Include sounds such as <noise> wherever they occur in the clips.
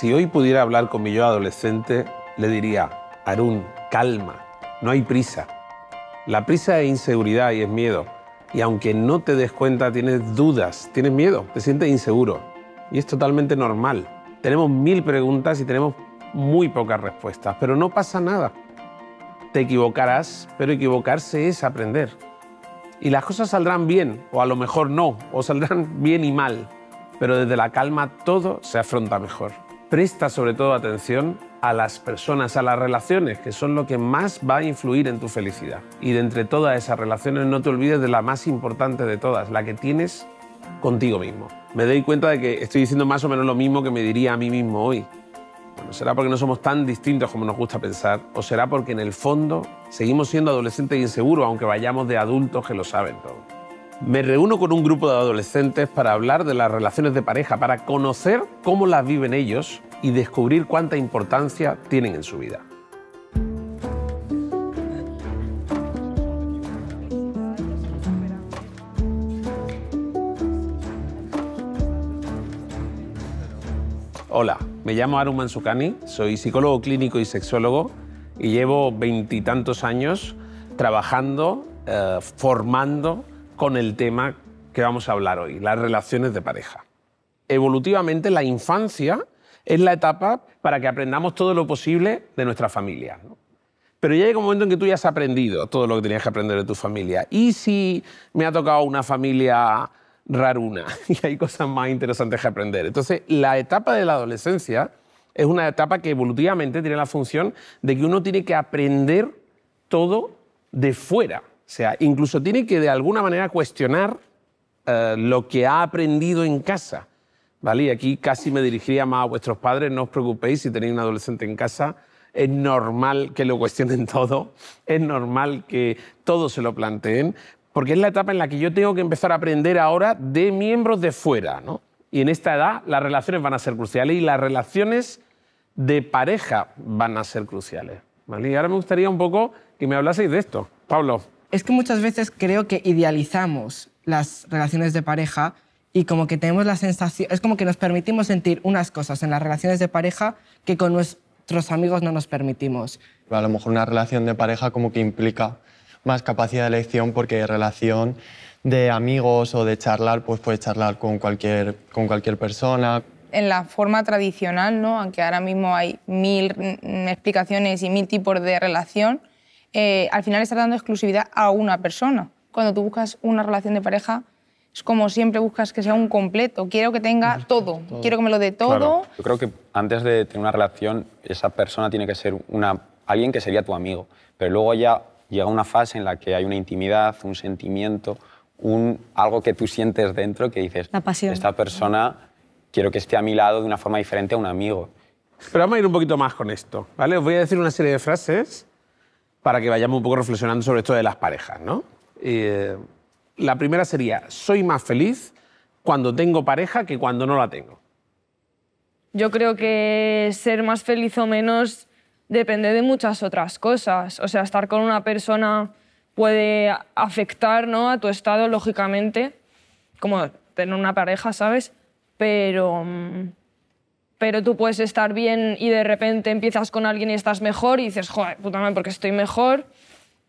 Si hoy pudiera hablar con mi yo adolescente, le diría, Arun, calma, no hay prisa. La prisa es inseguridad y es miedo. Y aunque no te des cuenta, tienes dudas, tienes miedo, te sientes inseguro. Y es totalmente normal. Tenemos mil preguntas y tenemos muy pocas respuestas, pero no pasa nada. Te equivocarás, pero equivocarse es aprender. Y las cosas saldrán bien, o a lo mejor no, o saldrán <laughs> bien y mal, pero desde la calma todo se afronta mejor. Presta sobre todo atención a las personas, a las relaciones, que son lo que más va a influir en tu felicidad. Y de entre todas esas relaciones no te olvides de la más importante de todas, la que tienes contigo mismo. Me doy cuenta de que estoy diciendo más o menos lo mismo que me diría a mí mismo hoy. será porque no somos tan distintos como nos gusta pensar, o será porque en el fondo seguimos siendo adolescentes inseguros, aunque vayamos de adultos que lo saben todo. Me reúno con un grupo de adolescentes para hablar de las relaciones de pareja, para conocer cómo las viven ellos y descubrir cuánta importancia tienen en su vida. Hola, me llamo Aru Mansukani, soy psicólogo clínico y sexólogo y llevo veintitantos años trabajando, eh, formando con el tema que vamos a hablar hoy, las relaciones de pareja. Evolutivamente, la infancia es la etapa para que aprendamos todo lo posible de nuestra familia. Pero ya llega un momento en que tú ya has aprendido todo lo que tenías que aprender de tu familia. ¿Y si me ha tocado una familia raruna <laughs> y hay cosas más interesantes que aprender? Entonces, la etapa de la adolescencia es una etapa que evolutivamente tiene la función de que uno tiene que aprender todo de fuera o sea, incluso tiene que de alguna manera cuestionar eh, lo que ha aprendido en casa. ¿Vale? Y aquí casi me dirigiría más a vuestros padres, no os preocupéis si tenéis un adolescente en casa, es normal que lo cuestionen <laughs> todo, es normal que todo se lo planteen, porque es la etapa en la que yo tengo que empezar a aprender ahora de miembros de fuera, Y en esta edad las relaciones van a ser cruciales y las relaciones de pareja van a ser cruciales, ¿vale? Y ahora me gustaría un poco que me hablaseis de esto. Pablo es que muchas veces creo que idealizamos las relaciones de pareja y como que tenemos la sensación, es como que nos permitimos sentir unas cosas en las relaciones de pareja que con nuestros amigos no nos permitimos. A lo mejor una relación de pareja como que implica más capacidad de elección porque relación de amigos o de charlar, pues puedes charlar con cualquier, con cualquier persona. En la forma tradicional, ¿no? aunque ahora mismo hay mil mm, explicaciones y mil tipos de relación, eh, al final está dando exclusividad a una persona. Cuando tú buscas una relación de pareja, es como siempre buscas que sea un completo. Quiero que tenga todo, quiero que me lo dé todo. Yo creo que antes de tener una relación, esa persona tiene que ser alguien que sería tu amigo. Pero luego ya llega una fase en la que hay una intimidad, un sentimiento, algo que tú sientes dentro que dices, la esta persona quiero que esté a mi lado de una forma diferente a un amigo. Pero vamos a ir un poquito más con esto, ¿vale? Os voy a decir una serie de frases para que vayamos un poco reflexionando sobre esto de las parejas, ¿no? Eh, la primera sería, soy más feliz cuando tengo pareja que cuando no la tengo. Yo creo que ser más feliz o menos depende de muchas otras cosas. O sea, estar con una persona puede afectar ¿no? a tu estado, lógicamente, como tener una pareja, ¿sabes? Pero... Mm, pero tú puedes estar bien y de repente empiezas con alguien y estás mejor y dices, joder, puta madre, porque estoy mejor.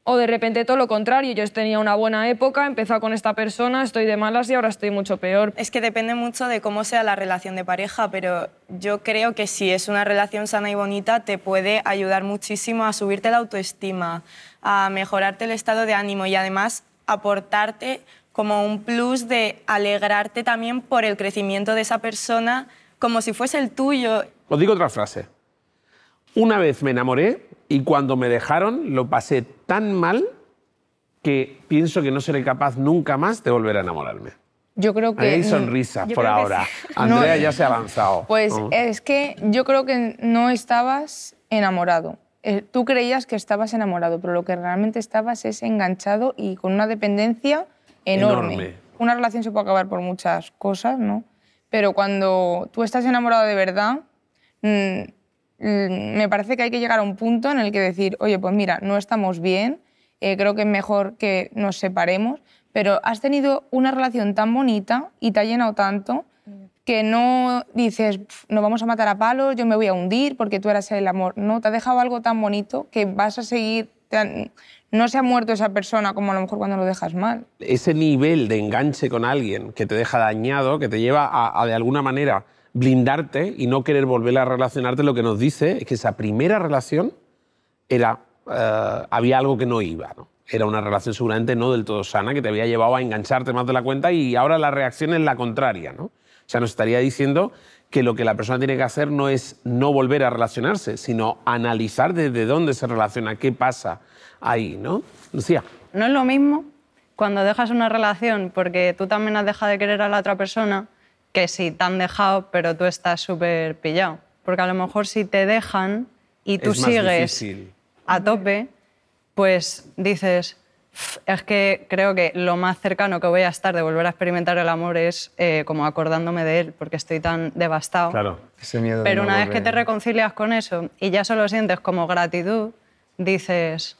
O de repente todo lo contrario, yo tenía una buena época, he empezado con esta persona, estoy de malas y ahora estoy mucho peor. Es que depende mucho de cómo sea la relación de pareja, pero yo creo que si es una relación sana y bonita te puede ayudar muchísimo a subirte la autoestima, a mejorarte el estado de ánimo y además aportarte como un plus de alegrarte también por el crecimiento de esa persona como si fuese el tuyo. Os digo otra frase. Una vez me enamoré y cuando me dejaron lo pasé tan mal que pienso que no seré capaz nunca más de volver a enamorarme. Yo creo que. Hay sonrisa por ahora. <laughs> Andrea ya se ha avanzado. Pues es que yo creo que no estabas enamorado. Eh, tú creías que estabas enamorado, pero lo que realmente estabas es enganchado y con una dependencia enorme. Una relación se puede acabar por muchas cosas, ¿no? pero cuando tú estás enamorado de verdad, mm, mm, me parece que hay que llegar a un punto en el que decir, oye, pues mira, no estamos bien, eh, creo que es mejor que nos separemos, pero has tenido una relación tan bonita y te ha llenado tanto que no dices, no vamos a matar a palos, yo me voy a hundir porque tú eras el amor. No, te ha dejado algo tan bonito que vas a seguir, no se ha muerto esa persona como a lo mejor cuando lo dejas mal. Ese nivel de enganche con alguien que te deja dañado, que te lleva a, de alguna manera blindarte y no querer volver a relacionarte, lo que nos dice es que esa primera relación era, eh, había algo que no iba. ¿no? Era una relación seguramente no del todo sana, que te había llevado a engancharte más de la cuenta y ahora la reacción es la contraria. ¿no? O sea, nos estaría diciendo que lo que la persona tiene que hacer no es no volver a relacionarse, sino analizar desde dónde se relaciona, qué pasa, ahí, ¿no? Lucía. No es lo mismo cuando dejas una relación porque tú también has dejado de querer a la otra persona que si te han dejado pero tú estás súper pillado. Porque a lo mejor si te dejan y tú sigues a tope, pues dices, es que creo que lo más cercano que voy a estar de volver a experimentar el amor es eh, como acordándome de él, porque estoy tan devastado. Claro, ese miedo. Pero una vez que te reconcilias con eso y ya solo sientes como gratitud, dices,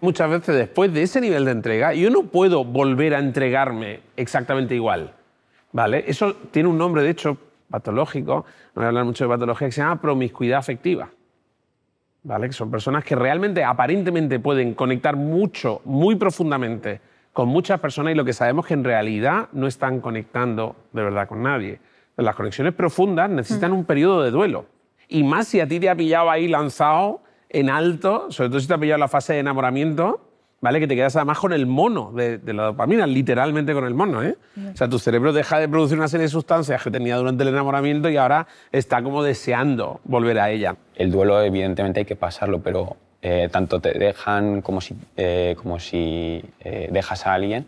Muchas veces después de ese nivel de entrega, yo no puedo volver a entregarme exactamente igual. ¿Vale? Eso tiene un nombre, de hecho, patológico, no voy a hablar mucho de patología, que se llama promiscuidad afectiva. ¿Vale? Que son personas que realmente, aparentemente, pueden conectar mucho, muy profundamente con muchas personas y lo que sabemos que en realidad no están conectando de verdad con nadie. Las conexiones profundas necesitan un periodo de duelo. Y más si a ti te ha pillado ahí lanzado en alto, sobre todo si te ha pillado la fase de enamoramiento, ¿vale? Que te quedas además con el mono de, la dopamina, literalmente con el mono, ¿eh? O sea, tu cerebro deja de producir una serie de sustancias que tenía durante el enamoramiento y ahora está como deseando volver a ella. El duelo, evidentemente, hay que pasarlo, pero eh, tanto te dejan como si, eh, como si eh, dejas a alguien.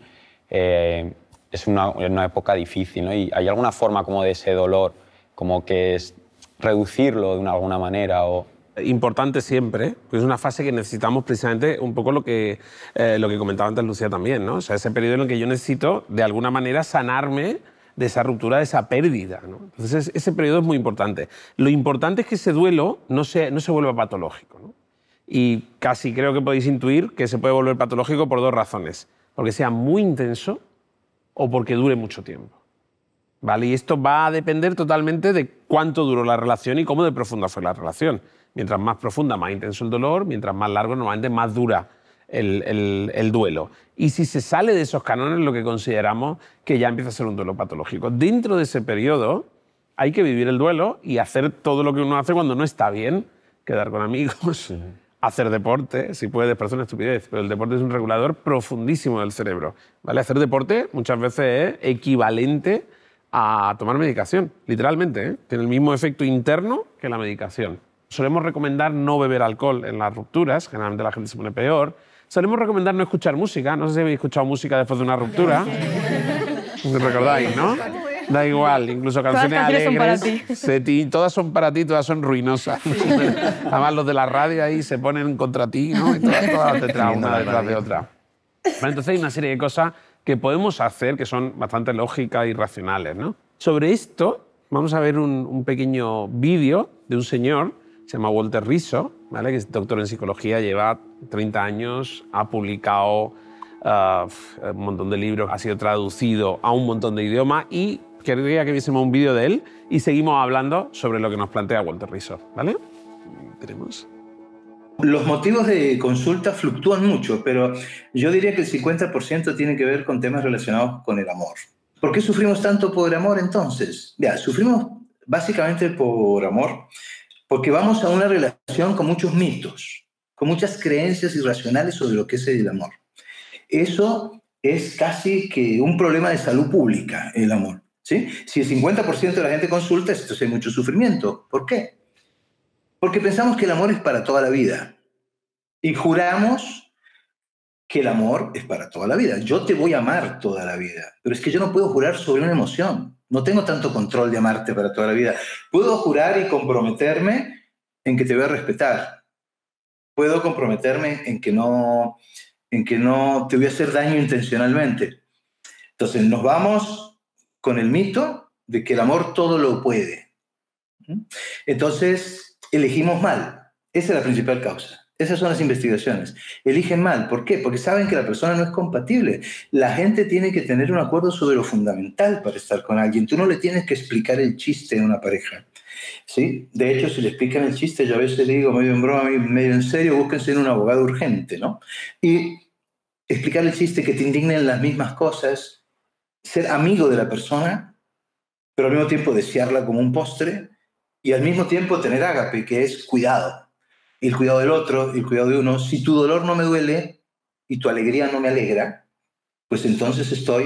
es una, una, época difícil, ¿no? Y hay alguna forma como de ese dolor, como que es reducirlo de alguna manera o importante siempre, porque es una fase que necesitamos precisamente un poco lo que, eh, lo que comentaba antes Lucía también, ¿no? O sea, ese periodo en el que yo necesito de alguna manera sanarme de esa ruptura, de esa pérdida. Entonces, ese periodo es muy importante. Lo importante es que ese duelo no se, no se vuelva patológico. Y casi creo que podéis intuir que se puede volver patológico por dos razones. Porque sea muy intenso o porque dure mucho tiempo. ¿Vale? Y esto va a depender totalmente de cuánto duró la relación y cómo de profunda fue la relación. Mientras más profunda, más intenso el dolor, mientras más largo, normalmente más dura el, duelo. Y si se sale de esos cánones, lo que consideramos que ya empieza a ser un duelo patológico. Dentro de ese periodo hay que vivir el duelo y hacer todo lo que uno hace cuando no está bien, quedar con amigos, <laughs> hacer deporte, si puedes, parece una estupidez, pero el deporte es un regulador profundísimo del cerebro. ¿vale? Hacer deporte muchas veces es equivalente a tomar medicación, literalmente. ¿eh? Tiene el mismo efecto interno que la medicación. Solemos recomendar no beber alcohol en las rupturas, generalmente la gente se pone peor. Solemos recomendar no escuchar música, no sé si habéis escuchado música después de una ruptura. Recordáis, ¿no? Da igual, incluso canciones, todas alegres. Son para ti. todas son para ti, todas son ruinosas. Además, los de la radio ahí se ponen contra ti, ¿no? todas, te una detrás de otra. entonces hay una serie de cosas que podemos hacer que son bastante lógicas y racionales, ¿no? Sobre esto, vamos a ver un, un pequeño vídeo de un señor se llama Walter Rizzo, ¿vale? que es doctor en psicología, lleva 30 años, ha publicado ah, un montón de libros, ha sido traducido a un montón de idiomas y querría que viésemos un vídeo de él y seguimos hablando sobre lo que nos plantea Walter Rizzo. ¿vale? Tenemos. Los motivos de consulta fluctúan mucho, pero yo diría que el 50% tiene que ver con temas relacionados con el amor. ¿Por qué sufrimos tanto por amor entonces? Ya, sufrimos básicamente por amor porque vamos a una relación con muchos mitos, con muchas creencias irracionales sobre lo que es el amor. Eso es casi que un problema de salud pública, el amor. ¿sí? Si el 50% de la gente consulta, esto hay mucho sufrimiento. ¿Por qué? Porque pensamos que el amor es para toda la vida y juramos que el amor es para toda la vida. Yo te voy a amar toda la vida, pero es que yo no puedo jurar sobre una emoción. No tengo tanto control de amarte para toda la vida. Puedo jurar y comprometerme en que te voy a respetar. Puedo comprometerme en que no, en que no te voy a hacer daño intencionalmente. Entonces nos vamos con el mito de que el amor todo lo puede. ¿Mm? Entonces elegimos mal. Esa es la principal causa. Esas son las investigaciones. Eligen mal. ¿Por qué? Porque saben que la persona no es compatible. La gente tiene que tener un acuerdo sobre lo fundamental para estar con alguien. Tú no le tienes que explicar el chiste a una pareja. ¿sí? De hecho, si le explican el chiste, yo a veces le digo medio en broma, medio en serio, búsquense un abogado urgente, ¿no? Y explicar el chiste que te indignen las mismas cosas, ser amigo de la persona, pero al mismo tiempo desearla como un postre y al mismo tiempo tener ágape, que es cuidado el cuidado del otro, el cuidado de uno, si tu dolor no me duele y tu alegría no me alegra, pues entonces estoy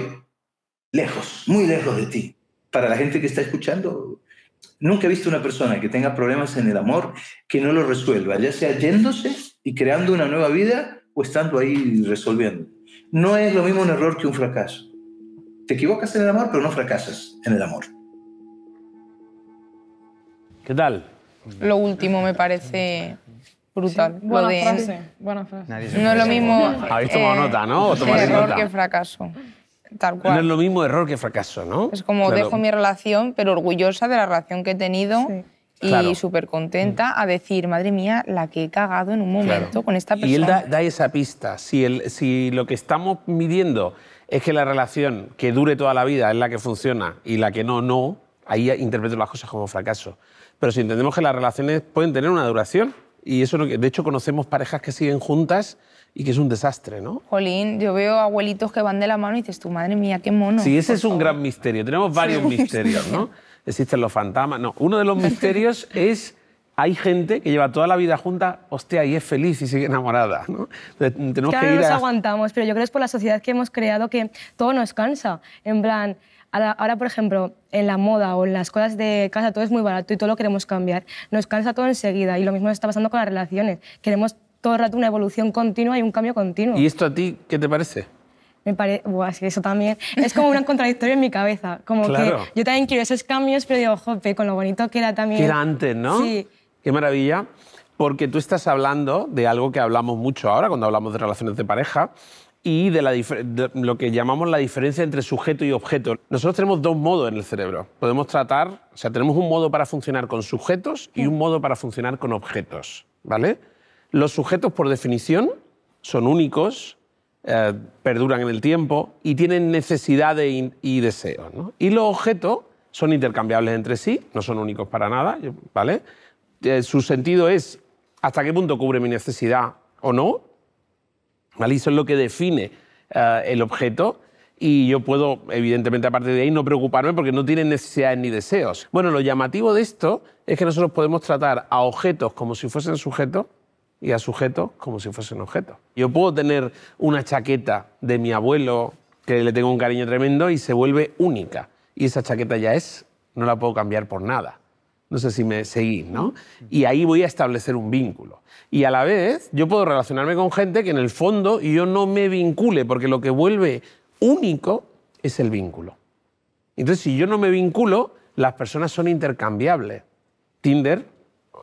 lejos, muy lejos de ti. Para la gente que está escuchando, nunca he visto una persona que tenga problemas en el amor que no lo resuelva, ya sea yéndose y creando una nueva vida o estando ahí resolviendo. No es lo mismo un error que un fracaso. Te equivocas en el amor, pero no fracasas en el amor. ¿Qué tal? Lo último me parece brutal. buena, frase, buena frase. no es lo mismo. Habéis tomado nota, ¿no? error que fracaso. Tal cual. No es lo mismo error que fracaso, ¿no? Es como dejo mi relación, pero orgullosa de la relación que he tenido. Y súper contenta a decir, madre mía, la que he cagado en un momento con esta persona. Y él da, esa pista. Si, si lo que estamos midiendo es que la relación que dure toda la vida es la que funciona y la que no, no, ahí interpreto las cosas como fracaso. Pero si entendemos que las relaciones pueden tener una duración, y eso, de hecho, conocemos parejas que siguen juntas y que es un desastre, ¿no? Jolín, yo veo abuelitos que van de la mano y dices, tu madre mía, qué mono. Sí, ese es un gran misterio. Tenemos varios misterios, ¿no? <laughs> Existen los fantasmas. No, uno de los misterios es hay gente que lleva toda la vida junta, hostia, y es feliz y sigue enamorada. ¿no? tenemos que ir nos aguantamos, pero yo creo que es por la sociedad que hemos creado que todo nos cansa. En plan, Ahora, por ejemplo, en la moda o en las cosas de casa todo es muy barato y todo lo queremos cambiar. Nos cansa todo enseguida y lo mismo está pasando con las relaciones. Queremos todo el rato una evolución continua y un cambio continuo. ¿Y esto a ti qué te parece? Me parece, sí, eso también. Es como una <laughs> contradictoria en mi cabeza. Como que yo también quiero esos cambios, pero digo, jope, con lo bonito que era también. Que era antes, ¿no? Sí. Qué maravilla. Porque tú estás hablando de algo que hablamos mucho ahora cuando hablamos de relaciones de pareja, y de, lo que llamamos la diferencia entre sujeto y objeto. Nosotros tenemos dos modos en el cerebro. Podemos tratar, o sea, tenemos un modo para funcionar con sujetos y un modo para funcionar con objetos, ¿vale? Los sujetos, por definición, son únicos, eh, perduran en el tiempo y tienen necesidades y deseos. Y los objetos son intercambiables entre sí, no son únicos para nada, ¿vale? Eh, su sentido es hasta qué punto cubre mi necesidad o no, eso es lo que define eh, el objeto y yo puedo, evidentemente, a partir de ahí no preocuparme porque no tienen necesidades ni deseos. Bueno, lo llamativo de esto es que nosotros podemos tratar a objetos como si fuesen sujetos y a sujetos como si fuesen objetos. Yo puedo tener una chaqueta de mi abuelo que le tengo un cariño tremendo y se vuelve única. Y esa chaqueta ya es, no la puedo cambiar por nada. No sé si me seguís, ¿no? Y ahí voy a establecer un vínculo. Y a la vez yo puedo relacionarme con gente que en el fondo yo no me vincule, porque lo que vuelve único es el vínculo. Entonces, si yo no me vinculo, las personas son intercambiables. Tinder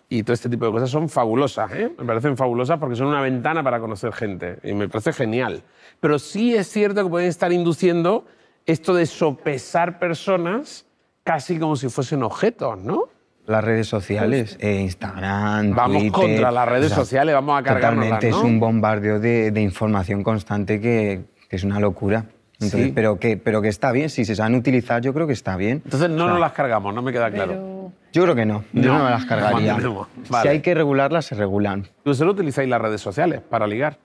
y todo este tipo de cosas son fabulosas, ¿eh? me parecen fabulosas porque son una ventana para conocer gente y me parece genial. Pero sí es cierto que pueden estar induciendo esto de sopesar personas casi como si fuesen objetos, ¿no? las redes sociales, eh, Instagram, Vamos contra las redes sociales, vamos a cargarnos. Totalmente, es un bombardeo de, de información constante que, es una locura. pero, que, pero que está bien, si se saben utilizar, yo creo que está bien. Entonces no nos las cargamos, no me queda claro. Yo creo que no, yo no, me las cargaría. Si hay que regularlas, se regulan. ¿Tú solo utilizáis las redes sociales para ligar?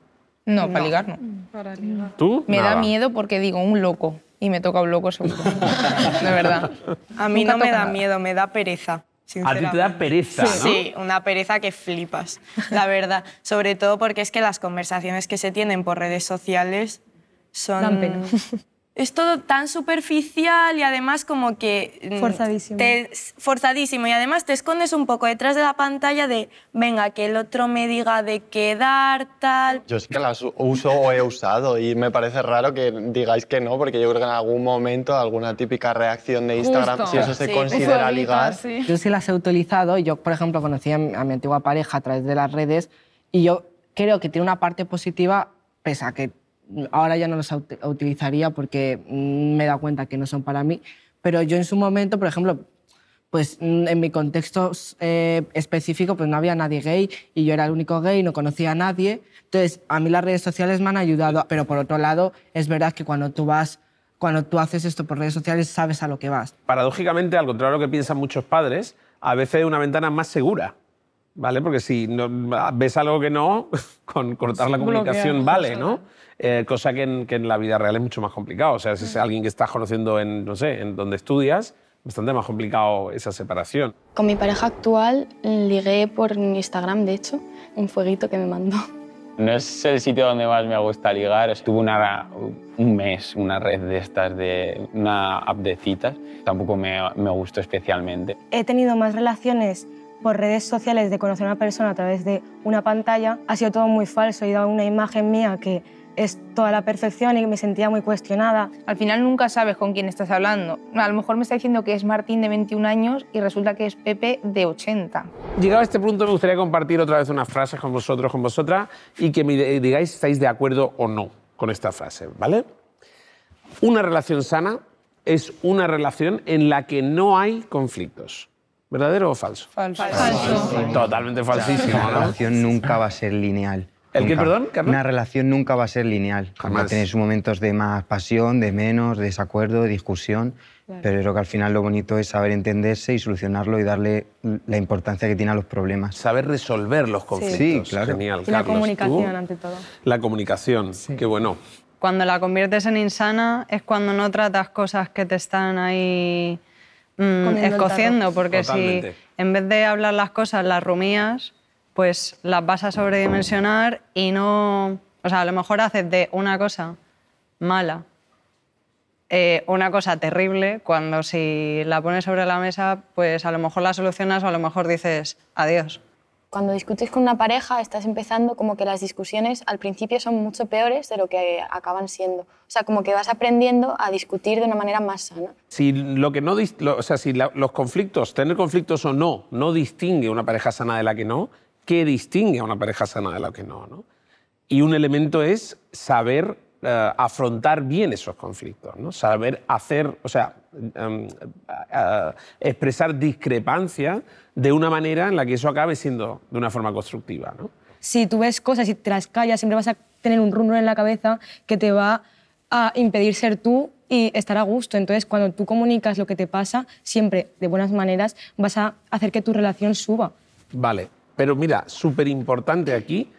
No, para ligar no. ¿Tú? Me da miedo porque digo, un loco. Y me toca un loco seguro. de verdad. A mí no me da miedo, me da pereza. A ti te da pereza, sí. Sí, una pereza que flipas, la verdad. Sobre todo porque es que las conversaciones que se tienen por redes sociales son... tan es todo tan superficial y además como que... Mm, forzadísimo. forzadísimo y además te escondes un poco detrás de la pantalla de, venga, que el otro me diga de dar, tal... Yo es que las uso o he usado y me parece raro que digáis que no, porque yo creo que en algún momento alguna típica reacción de Instagram, si eso se considera ligar... Yo sí las he utilizado, yo por ejemplo conocí a mi antigua pareja a través de las redes y yo creo que tiene una parte positiva, pese a que ahora ya no los utilizaría porque mm, me he dado cuenta que no son para mí, pero yo en su momento, por ejemplo, pues mm, en mi contexto eh, específico pues no había nadie gay y yo era el único gay, no conocía a nadie. Entonces, a mí las redes sociales me han ayudado, pero por otro lado, es verdad que cuando tú vas cuando tú haces esto por redes sociales sabes a lo que vas. Paradójicamente, al contrario de lo que piensan muchos padres, a veces es una ventana más segura. ¿Vale? Porque si no, ves algo que no, <laughs> con cortar la comunicación vale, ¿no? Eh, cosa que en, la vida real es mucho más complicado. O sea, si es alguien que estás conociendo en, no sé, en donde estudias, bastante más complicado esa separación. Con mi pareja actual ligué por Instagram, de hecho, un fueguito que me mandó. No es el sitio donde más me gusta ligar. Estuve una, un mes una red de estas, de una app de citas. Tampoco me, me gustó especialmente. He tenido más relaciones por redes sociales de conocer a una persona a través de una pantalla. Ha sido todo muy falso. He dado una imagen mía que es toda la perfección y me sentía muy cuestionada. Al final nunca sabes con quién estás hablando. A lo mejor me está diciendo que es Martín de 21 años y resulta que es Pepe de 80. Llegado a este punto me gustaría compartir otra vez una frase con vosotros, con vosotras y que me digáis si estáis de acuerdo o no con esta frase, ¿vale? Una relación sana es una relación en la que no hay conflictos. ¿Verdadero o falso? Falso. Totalmente falsísimo. La relación nunca va a ser lineal ¿El perdón, Una relación nunca va a ser lineal. Va a tener sus momentos de más pasión, de menos, de desacuerdo, de discusión. Pero creo que al final lo bonito es saber entenderse y solucionarlo y darle la importancia que tiene a los problemas. Saber resolver los conflictos. Sí, claro. y la comunicación, ante todo. La comunicación, qué bueno. Cuando la conviertes en insana es cuando no tratas cosas que te están ahí mm, escociendo, porque si en vez de hablar las cosas las rumías, pues las vas a sobredimensionar y no... O sea, a lo mejor haces de una cosa mala eh, una cosa terrible cuando si la pones sobre la mesa, pues a lo mejor la solucionas o a lo mejor dices adiós. Cuando discutes con una pareja, estás empezando como que las discusiones al principio son mucho peores de lo que acaban siendo. O sea, como que vas aprendiendo a discutir de una manera más sana. Si, lo que no, o sea, si los conflictos, tener conflictos o no, no distingue una pareja sana de la que no, qué distingue a una pareja sana de la que no. Y un elemento es saber eh, afrontar bien esos conflictos, ¿no? saber hacer, o sea, em, expresar discrepancia de una manera en la que eso acabe siendo de una forma constructiva. ¿no? Si tú ves cosas y te las callas, siempre vas a tener un rumbo en la cabeza que te va a impedir ser tú y estar a gusto. Entonces, cuando tú comunicas lo que te pasa, siempre de buenas maneras vas a hacer que tu relación suba. Vale, pero mira, súper importante aquí,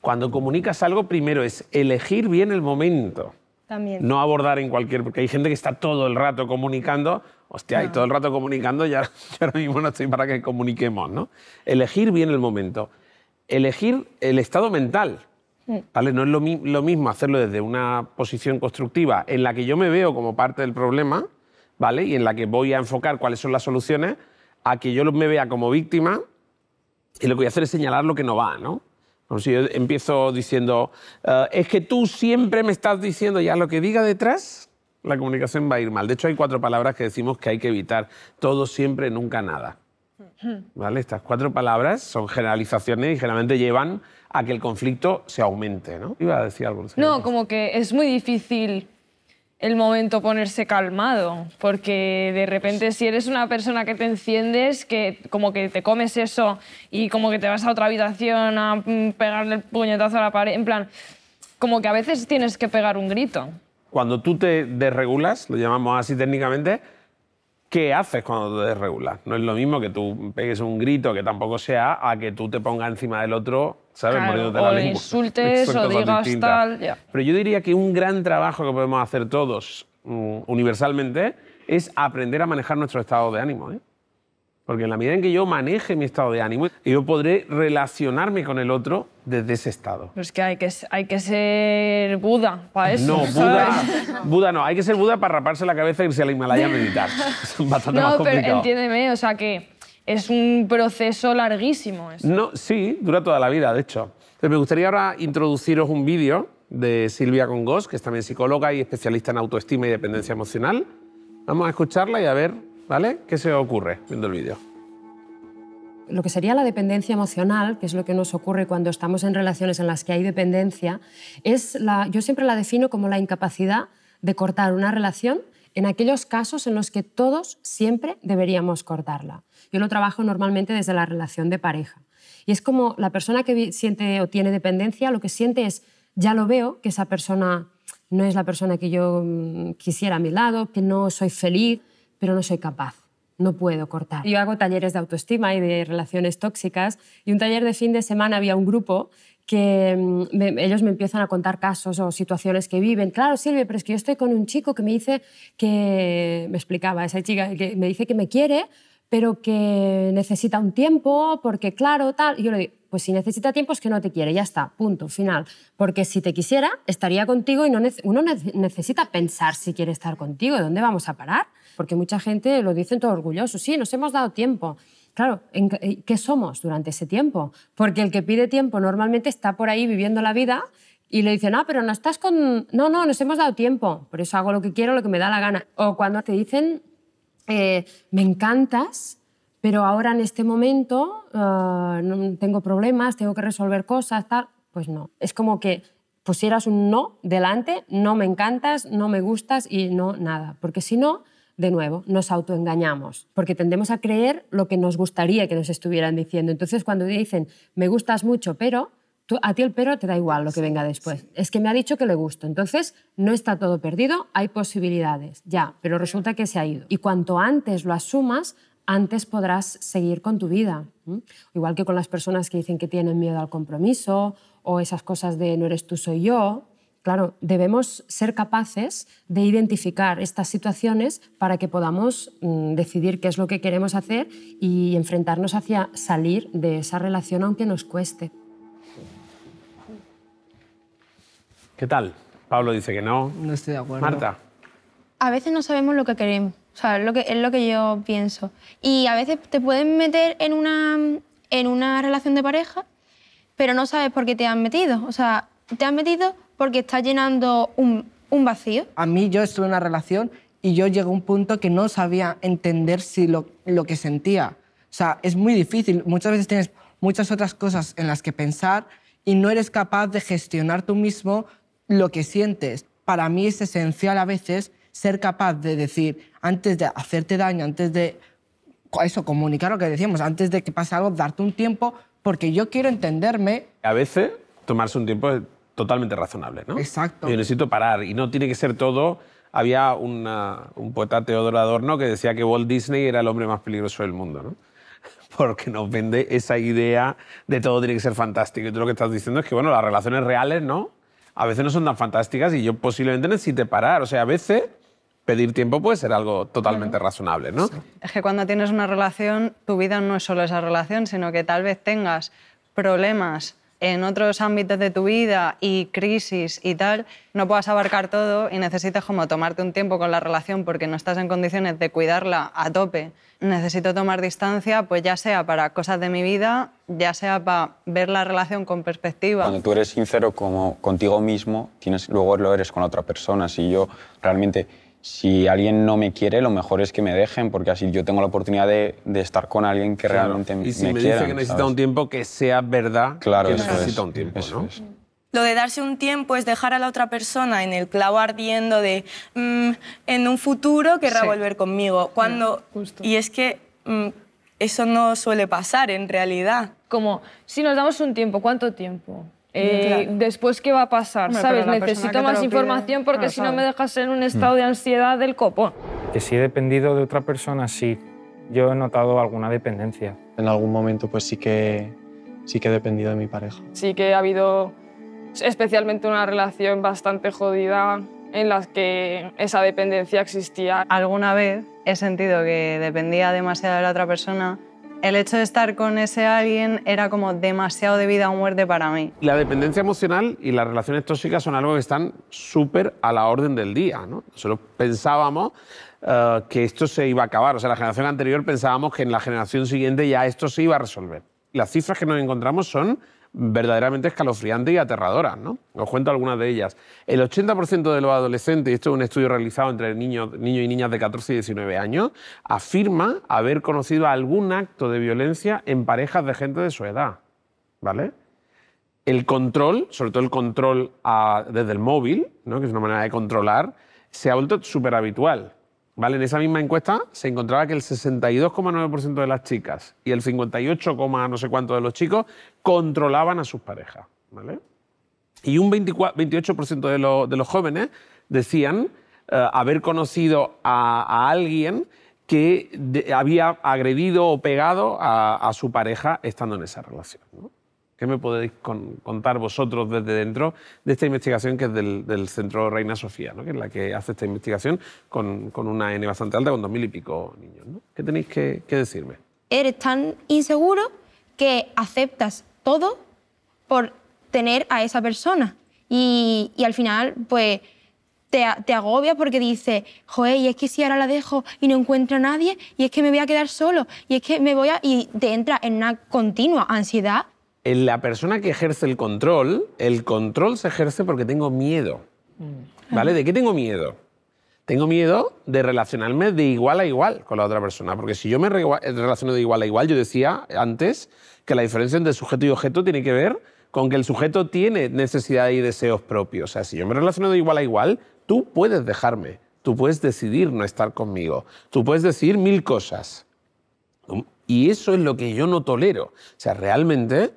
cuando comunicas algo, primero es elegir bien el momento. También. No abordar en cualquier. Porque hay gente que está todo el rato comunicando. Hostia, y todo el rato comunicando, ya, <laughs> yo mismo no estoy para que comuniquemos, ¿no? Elegir bien el momento. Elegir el estado mental. Mm. ¿Vale? No es lo, lo, mismo hacerlo desde una posición constructiva en la que yo me veo como parte del problema, ¿vale? Y en la que voy a enfocar cuáles son las soluciones, a que yo me vea como víctima y lo que voy a hacer es señalar lo que no va, ¿no? Como si yo empiezo diciendo, eh, es que tú siempre me estás diciendo ya lo que diga detrás, la comunicación va a ir mal. De hecho, hay cuatro palabras que decimos que hay que evitar. Todo, siempre, nunca, nada. ¿Vale? Estas cuatro palabras son generalizaciones y generalmente llevan a que el conflicto se aumente, ¿no? Iba a decir algo. No, como que es muy difícil el momento ponerse calmado, porque de repente pues si eres una persona que te enciendes, que como que te comes eso y como que te vas a otra habitación a mm, pegarle el puñetazo a la pared, en plan, como que a veces tienes que pegar un grito. Cuando tú te desregulas, lo llamamos así técnicamente, ¿qué haces cuando te desregulas? No es lo mismo que tú pegues un grito que tampoco sea a que tú te pongas encima del otro, ¿sabes? la o insultes <laughs> o digas tal. Pero yo diría que un gran trabajo que podemos hacer todos mm, universalmente es aprender a manejar nuestro estado de ánimo. ¿eh? Porque en la medida en que yo maneje mi estado de ánimo, yo podré relacionarme con el otro desde ese estado. Pero es que hay que, hay que ser Buda para eso. No, Buda, <laughs> Buda no. Hay que ser Buda para raparse la cabeza y e irse al Himalaya a meditar. <laughs> Es bastante más complicado. No, pero entiéndeme, o sea que es un proceso larguísimo. No, sí, dura toda la vida, de hecho. me gustaría ahora introduciros un vídeo de Silvia Congos, que es también psicóloga y especialista en autoestima y dependencia emocional. Vamos a escucharla y a ver ¿vale? ¿Qué se ocurre viendo el vídeo? Lo que sería la dependencia emocional, que es lo que nos ocurre cuando estamos en relaciones en las que hay dependencia, es la, yo siempre la defino como la incapacidad de cortar una relación en aquellos casos en los que todos siempre deberíamos cortarla. Yo lo trabajo normalmente desde la relación de pareja. Y es como la persona que siente o tiene dependencia, lo que siente es, ya lo veo, que esa persona no es la persona que yo mm, quisiera a mi lado, que no soy feliz, pero no soy capaz, no puedo cortar. Yo hago talleres de autoestima y de relaciones tóxicas y un taller de fin de semana había un grupo que mm, ellos me empiezan a contar casos o situaciones que viven. Claro, Silvia, pero es que yo estoy con un chico que me dice que, me explicaba esa chica, que me dice que me quiere, pero que necesita un tiempo, porque claro, tal. Y yo le digo, pues si necesita tiempo es que no te quiere, ya está, punto, final. Porque si te quisiera, estaría contigo y no uno necesita pensar si quiere estar contigo, ¿dónde vamos a parar? porque mucha gente lo dice todo orgulloso, sí, nos hemos dado tiempo. Claro, eh, ¿qué somos durante ese tiempo? Porque el que pide tiempo normalmente está por ahí viviendo la vida y le dicen, ah, pero no estás con... No, no, nos hemos dado tiempo, por eso hago lo que quiero, lo que me da la gana. O cuando te dicen, eh, me encantas, pero ahora en este momento ah, tengo problemas, tengo que resolver cosas, tal. Pues no, es como que pusieras un no delante, no me encantas, no me gustas y no nada, porque si no de nuevo, nos autoengañamos, porque tendemos a creer lo que nos gustaría que nos estuvieran diciendo. Entonces, cuando dicen, me gustas mucho, pero a ti el pero te da igual lo que venga después. Es que me ha dicho que le gusto. Entonces, no está todo perdido, hay posibilidades, ya, pero resulta que se ha ido. Y cuanto antes lo asumas, antes podrás seguir con tu vida. Igual que con las personas que dicen que tienen miedo al compromiso o esas cosas de no eres tú, soy yo, claro, debemos ser capaces de identificar estas situaciones para que podamos mm, decidir qué es lo que queremos hacer y enfrentarnos hacia salir de esa relación aunque nos cueste. ¿Qué tal? Pablo dice que no. No estoy de acuerdo. Marta. A veces no sabemos lo que queremos. O sea, lo que, es lo que yo pienso. Y a veces te pueden meter en una, en una relación de pareja, pero no sabes por qué te han metido. O sea, te han metido porque está llenando un, vacío. A mí yo estuve en una relación y yo llegué a un punto que no sabía entender si lo, lo que sentía. O sea, es muy difícil. Muchas veces tienes muchas otras cosas en las que pensar y no eres capaz de gestionar tú mismo lo que sientes. Para mí es esencial a veces ser capaz de decir, antes de hacerte daño, antes de eso, comunicar lo que decíamos, antes de que pase algo, darte un tiempo, porque yo quiero entenderme. A veces tomarse un tiempo totalmente razonable, ¿no? Exacto. Yo necesito parar y no tiene que ser todo. Había un poeta Teodoro Adorno que decía que Walt Disney era el hombre más peligroso del mundo, <laughs> Porque nos vende esa idea de todo tiene que ser fantástico. Y tú lo que estás diciendo es que, bueno, las relaciones reales, ¿no? A veces no son tan fantásticas y yo posiblemente necesite parar. O sea, a veces pedir tiempo puede ser algo totalmente razonable, ¿no? Es que cuando tienes una relación, tu vida no es solo esa relación, sino que tal vez tengas problemas, en otros ámbitos de tu vida y crisis y tal, no puedas abarcar todo y necesitas como tomarte un tiempo con la relación porque no estás en condiciones de cuidarla a tope. Necesito tomar distancia, pues ya sea para cosas de mi vida, ya sea para ver la relación con perspectiva. Cuando tú eres sincero como contigo mismo, tienes luego lo eres con otra persona. Si yo realmente si alguien no me quiere, lo mejor es que me dejen, porque así yo tengo la oportunidad de, estar con alguien que realmente me Y si me, dice que necesita un tiempo, que sea verdad claro, que necesita es, un tiempo, Lo de darse un tiempo es dejar a la otra persona en el clavo ardiendo de mm, en un futuro querrá volver conmigo. Cuando, mm, y es que mm, eso no suele pasar en realidad. Como, si nos damos un tiempo, ¿cuánto tiempo? Eh, después, ¿qué va a pasar? ¿Sabes? Necesito más información porque si no me dejas en un hmm. estado de ansiedad del copo. Que si he dependido de otra persona, sí. Yo he notado alguna dependencia. En algún momento, pues sí que, sí que he dependido de mi pareja. Sí que ha habido especialmente una relación bastante jodida en la que esa dependencia existía. Alguna vez he sentido que dependía demasiado de la otra persona el hecho de estar con ese alguien era como demasiado de vida o muerte para mí. La dependencia emocional y las relaciones tóxicas son algo que están súper a la orden del día. ¿no? Nosotros pensábamos eh, que esto se iba a acabar. O sea, la generación anterior pensábamos que en la generación siguiente ya esto se iba a resolver. Las cifras que nos encontramos son verdaderamente escalofriante y aterradoras. ¿no? Os cuento algunas de ellas. El 80% de los adolescentes, y esto es un estudio realizado entre niños, niños y niñas de 14 y 19 años, afirma haber conocido algún acto de violencia en parejas de gente de su edad. ¿Vale? El control, sobre todo el control ah, desde el móvil, ¿no? que es una manera de controlar, se ha vuelto súper habitual. En esa misma encuesta se encontraba que el 62,9% de las chicas y el 58, no sé cuánto de los chicos controlaban a sus parejas. ¿vale? Y un 28% de, los jóvenes decían eh, haber conocido a, alguien que había agredido o pegado a, su pareja estando en esa relación. ¿Qué me podéis contar vosotros desde dentro de esta investigación que es del, Centro Reina Sofía, ¿no? que es la que hace esta investigación con, una N bastante alta, con dos mil y pico niños? ¿no? ¿Qué tenéis que, decirme? Eres tan inseguro que aceptas todo por tener a esa persona. Y, al final, pues, te, te agobia porque dices, joder, y es que si ahora la dejo y no encuentro a nadie, y es que me voy a quedar solo, y es que me voy a... Y te entra en una continua ansiedad en la persona que ejerce el control, el control se ejerce porque tengo miedo. Mm. ¿Vale? Ah. ¿De qué tengo miedo? Tengo miedo de relacionarme de igual a igual con la otra persona, porque si yo me eh, relaciono de igual a igual, yo decía antes que la diferencia entre sujeto y objeto tiene que ver con que el sujeto tiene necesidades y deseos propios. O sea, si yo me relaciono de igual a igual, tú puedes dejarme, tú puedes decidir no estar conmigo, tú puedes decir mil cosas. Y eso es lo que yo no tolero. O sea, realmente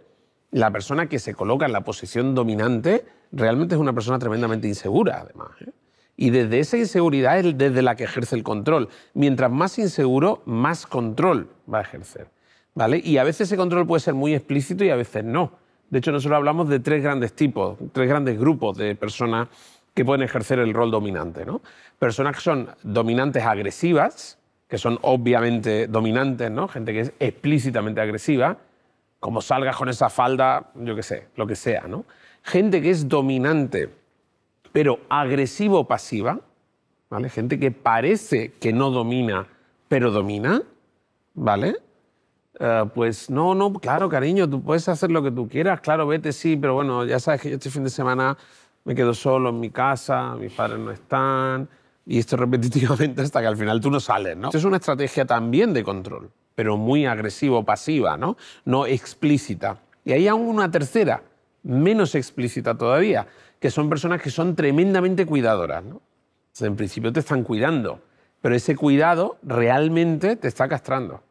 la persona que se coloca en la posición dominante realmente es una persona tremendamente insegura, además. ¿eh? Y desde esa inseguridad es desde la que ejerce el control. Mientras más inseguro, más control va a ejercer. ¿vale? Y a veces ese control puede ser muy explícito y a veces no. De hecho, nosotros hablamos de tres grandes tipos, tres grandes grupos de personas que pueden ejercer el rol dominante. Personas que son dominantes agresivas, que son obviamente dominantes, ¿no? gente que es explícitamente agresiva, como salgas con esa falda, yo qué sé, lo que sea, ¿no? Gente que es dominante, pero agresivo pasiva, ¿vale? Gente que parece que no domina, pero domina, ¿vale? Eh, pues no, no, claro, cariño, tú puedes hacer lo que tú quieras, claro, vete, sí, pero bueno, ya sabes que yo este fin de semana me quedo solo en mi casa, mis padres no están, y esto repetitivamente hasta que al final tú no sales, ¿no? Esto es una estrategia también de control pero muy agresivo, pasiva, ¿no? No explícita. Y hay aún una tercera, menos explícita todavía, que son personas que son tremendamente cuidadoras, en principio te están cuidando, pero ese cuidado realmente te está castrando. O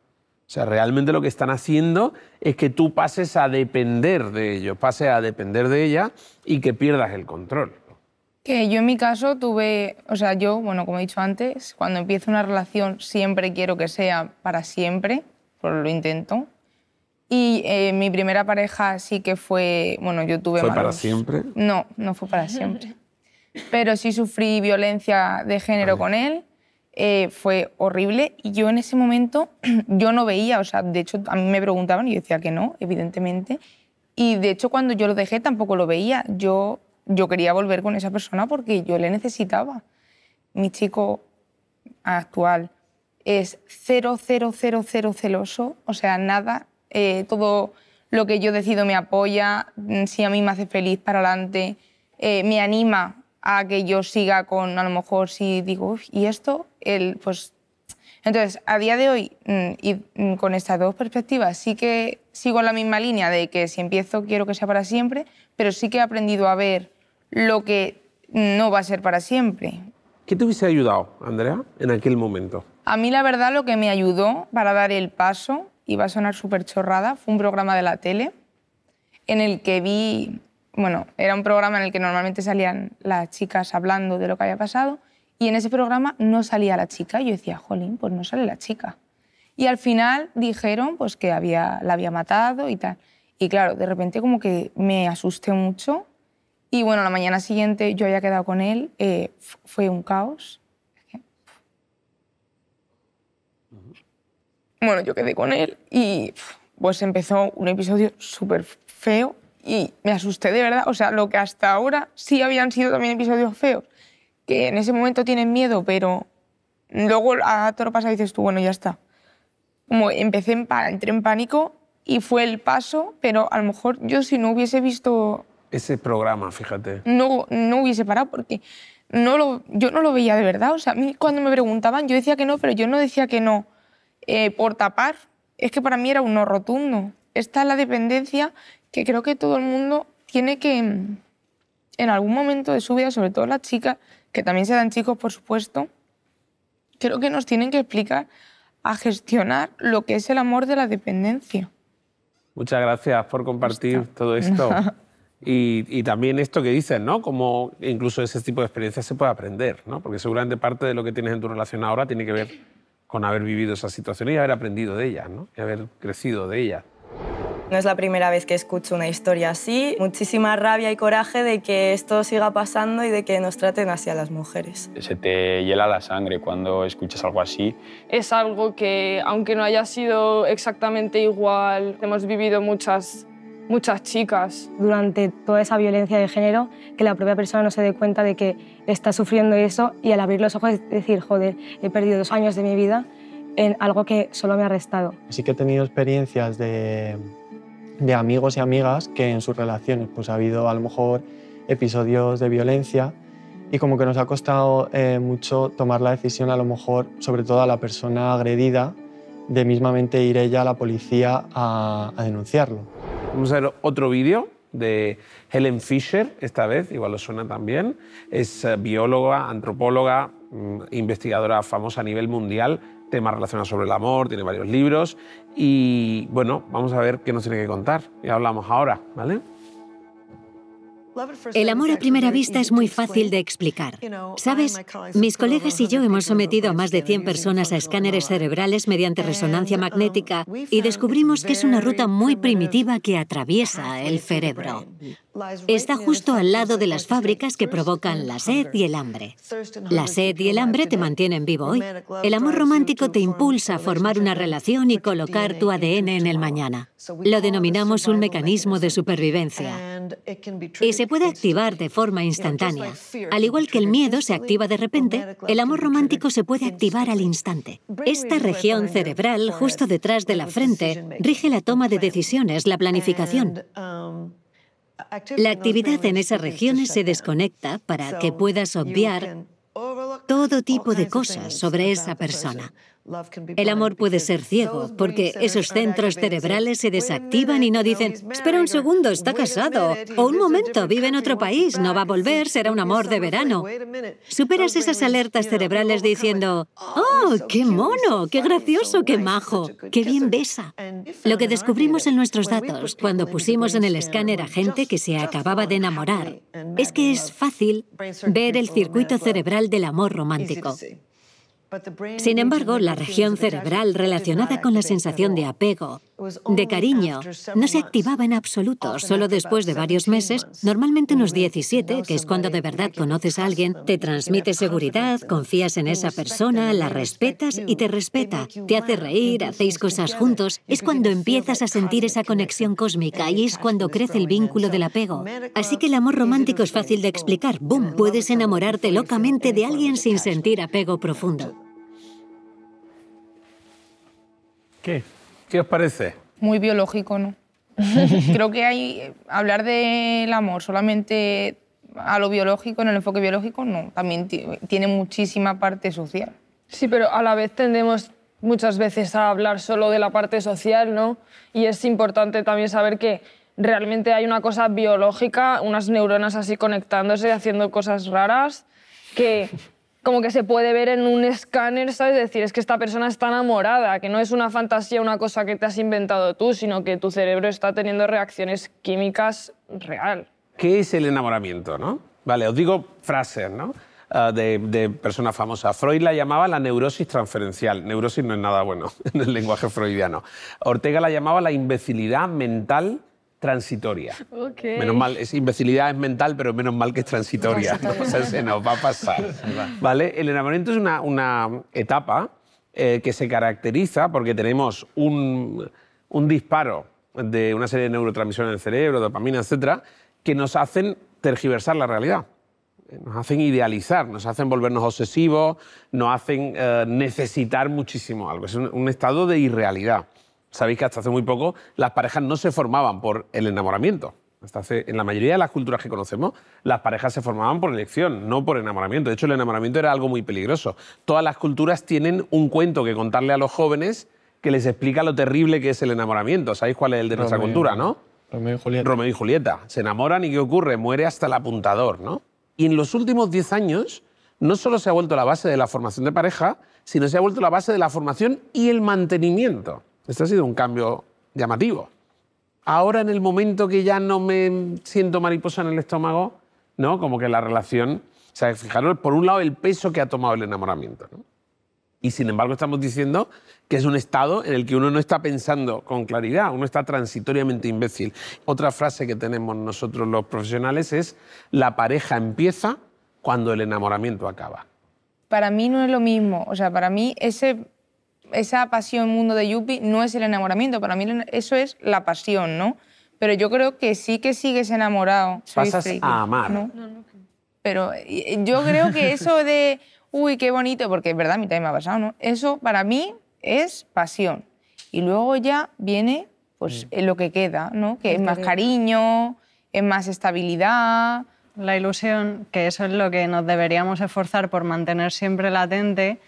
sea, realmente lo que están haciendo es que tú pases a depender de ellos, pases a depender de ella y que pierdas el control. Que yo en mi caso tuve, o sea, yo, bueno, como he dicho antes, cuando empiezo una relación siempre quiero que sea para siempre, por lo intento. Y eh, mi primera pareja sí que fue, bueno, yo tuve... ¿Fue para siempre? No, no fue para siempre. Pero sí sufrí violencia de género con él, eh, fue horrible y yo en ese momento <clears throat> yo no veía, o sea, de hecho a mí me preguntaban y yo decía que no, evidentemente. Y de hecho cuando yo lo dejé tampoco lo veía, yo yo quería volver con esa persona porque yo le necesitaba. Mi chico actual es cero, cero, cero, cero celoso, o sea, nada, eh, todo lo que yo decido me apoya, mm, si a mí me hace feliz para adelante, eh, me anima a que yo siga con, a lo mejor, si digo, y esto, pues... Entonces, a día de hoy, mm, mm, con estas dos perspectivas, sí que sigo en la misma línea de que si empiezo quiero que sea para siempre, pero sí que he aprendido a ver lo que no va a ser para siempre. ¿Qué te hubiese ayudado, Andrea, en aquel momento? A mí la verdad lo que me ayudó para dar el paso, y va a sonar súper chorrada, fue un programa de la tele en el que vi, bueno, era un programa en el que normalmente salían las chicas hablando de lo que había pasado, y en ese programa no salía la chica, y yo decía, jolín, pues no sale la chica. Y al final dijeron pues que había, la había matado y tal. Y claro, de repente como que me asusté mucho y bueno, la mañana siguiente yo había quedado con él, eh, fue un caos. Bueno, yo quedé con él y pues empezó un episodio súper feo y me asusté de verdad. O sea, lo que hasta ahora sí habían sido también episodios feos, que en ese momento tienes miedo, pero luego a todo lo pasa y dices tú, bueno, ya está. Como empecé entré en pánico y fue el paso, pero a lo mejor yo si no hubiese visto ese programa, fíjate? No, no hubiese parado porque no lo, yo no lo veía de verdad. O sea, a mí cuando me preguntaban, yo decía que no, pero yo no decía que no eh, por tapar. Es que para mí era un no rotundo. Esta es la dependencia que creo que todo el mundo tiene que, mm, en algún momento de su vida, sobre todo las chicas, que también se dan chicos, por supuesto, creo que nos tienen que explicar a gestionar lo que es el amor de la dependencia. Muchas gracias por compartir todo esto. <laughs> Y, también esto que dices, ¿no? Como incluso ese tipo de experiencias se puede aprender, ¿no? Porque seguramente parte de lo que tienes en tu relación ahora tiene que ver con haber vivido esas situaciones y haber aprendido de ellas, ¿no? Y haber crecido de ellas. No es la primera vez que escucho una historia así. Muchísima rabia y coraje de que esto siga pasando y de que nos traten así a las mujeres. Se te hiela la sangre cuando escuchas algo así. Es algo que, aunque no haya sido exactamente igual, hemos vivido muchas muchas chicas. Durante toda esa violencia de género, que la propia persona no se dé cuenta de que está sufriendo eso y al abrir los ojos decir, joder, he perdido dos años de mi vida en algo que solo me ha restado. Sí que he tenido experiencias de, de amigos y amigas que en sus relaciones pues ha habido a lo mejor episodios de violencia y como que nos ha costado eh, mucho tomar la decisión a lo mejor sobre todo a la persona agredida de mismamente ir ella a la policía a denunciarlo. Vamos a ver otro vídeo de Helen Fisher, esta vez, igual os suena también. Es eh, bióloga, antropóloga, mm, investigadora famosa a nivel mundial, temas relacionados sobre el amor, tiene varios libros. Y bueno, vamos a ver qué nos tiene que contar. Ya hablamos ahora, ¿vale? El amor a primera vista es muy fácil de explicar. ¿Sabes? Mis colegas y yo hemos sometido a más de 100 personas a escáneres cerebrales mediante resonancia uh, magnética y descubrimos que es una ruta muy primitiva que atraviesa el cerebro. Está justo al lado de las fábricas que provocan la sed y el hambre. La sed y el hambre te mantienen vivo hoy. El amor romántico te impulsa a formar una relación y colocar tu ADN en el mañana. Lo denominamos un mecanismo de supervivencia. Y se puede activar de forma instantánea. Al igual que el miedo se activa de repente, el amor romántico se puede activar al instante. Esta región cerebral, justo detrás de la frente, rige la toma de decisiones, la planificación. Um, la actividad en esas regiones se desconecta para que puedas obviar todo tipo de cosas sobre esa persona. El amor puede ser ciego porque esos centros cerebrales se desactivan y no dicen, espera un segundo, está casado, o un momento, vive en otro país, no va a volver, será un amor de verano. Superas esas alertas cerebrales diciendo, oh, oh qué mono, qué gracioso, qué majo, qué bien besa. Lo que descubrimos en nuestros datos cuando pusimos en el escáner a gente que se acababa de enamorar es que es fácil ver el circuito cerebral del amor romántico. Sin embargo, la región cerebral relacionada con la sensación de apego de cariño. No se activaba en absoluto, solo después de varios meses, normalmente unos 17, que es cuando de verdad conoces a alguien, te transmite seguridad, confías en esa persona, la respetas y te respeta. Te hace reír, hacéis cosas juntos. Es cuando empiezas a sentir esa conexión cósmica y es cuando crece el vínculo del apego. Así que el amor romántico es fácil de explicar. ¡Bum! Puedes enamorarte locamente de alguien sin sentir apego profundo. ¿Qué? ¿Qué os parece? Muy biológico, ¿no? <laughs> Creo que hay hablar del amor solamente a lo biológico, en el enfoque biológico, no. También tiene muchísima parte social. Sí, pero a la vez tendemos muchas veces a hablar solo de la parte social, ¿no? Y es importante también saber que realmente hay una cosa biológica, unas neuronas así conectándose, haciendo cosas raras, que como que se puede ver en un escáner, ¿sabes? Decir, es que esta persona está enamorada, que no es una fantasía, una cosa que te has inventado tú, sino que tu cerebro está teniendo reacciones químicas real. ¿Qué es el enamoramiento, no? Vale, os digo frases, ¿no? Ah, de, de personas famosas. Freud la llamaba la neurosis transferencial. Neurosis no es nada bueno <laughs> en el lenguaje freudiano. Ortega la llamaba la imbecilidad mental transitoria. Menos mal, es imbecilidad es mental, pero menos mal que es transitoria. ¿no? <laughs> se nos va a pasar. <laughs> ¿Vale? El enamoramiento es una, etapa eh, que se caracteriza porque tenemos un, disparo de una serie de neurotransmisiones en el cerebro, dopamina, etcétera, que nos hacen tergiversar la realidad. Nos hacen idealizar, nos hacen volvernos obsesivos, nos hacen eh, necesitar muchísimo algo. Es un estado de irrealidad sabéis que hasta hace muy poco las parejas no se formaban por el enamoramiento. hace, en la mayoría de las culturas que conocemos, las parejas se formaban por elección, no por enamoramiento. De hecho, el enamoramiento era algo muy peligroso. Todas las culturas tienen un cuento que contarle a los jóvenes que les explica lo terrible que es el enamoramiento. ¿Sabéis cuál es el de nuestra cultura, no? Romeo y Julieta. Romeo y Julieta. Se enamoran y ¿qué ocurre? Muere hasta el apuntador, ¿no? Y en los últimos 10 años, no solo se ha vuelto la base de la formación de pareja, sino se ha vuelto la base de la formación y el mantenimiento. Este ha sido un cambio llamativo. Ahora, en el momento que ya no me siento mariposa en el estómago, ¿no? Como que la relación. O sea, fijaros, por un lado, el peso que ha tomado el enamoramiento. ¿no? Y sin embargo, estamos diciendo que es un estado en el que uno no está pensando con claridad, uno está transitoriamente imbécil. Otra frase que tenemos nosotros los profesionales es: la pareja empieza cuando el enamoramiento acaba. Para mí no es lo mismo. O sea, para mí ese esa pasión mundo de Yuppie no es el enamoramiento, para mí eso es la pasión, ¿no? Pero yo creo que sí que sigues enamorado. Pasas a amar. ¿no? Pero yo creo que eso de, <laughs> uy, qué bonito, porque es verdad, a mí también me ha pasado, ¿no? Eso para mí es pasión. Y luego ya viene pues mm. lo que queda, ¿no? Que es más cariño, es más estabilidad. La ilusión, que eso es lo que nos deberíamos esforzar por mantener siempre latente,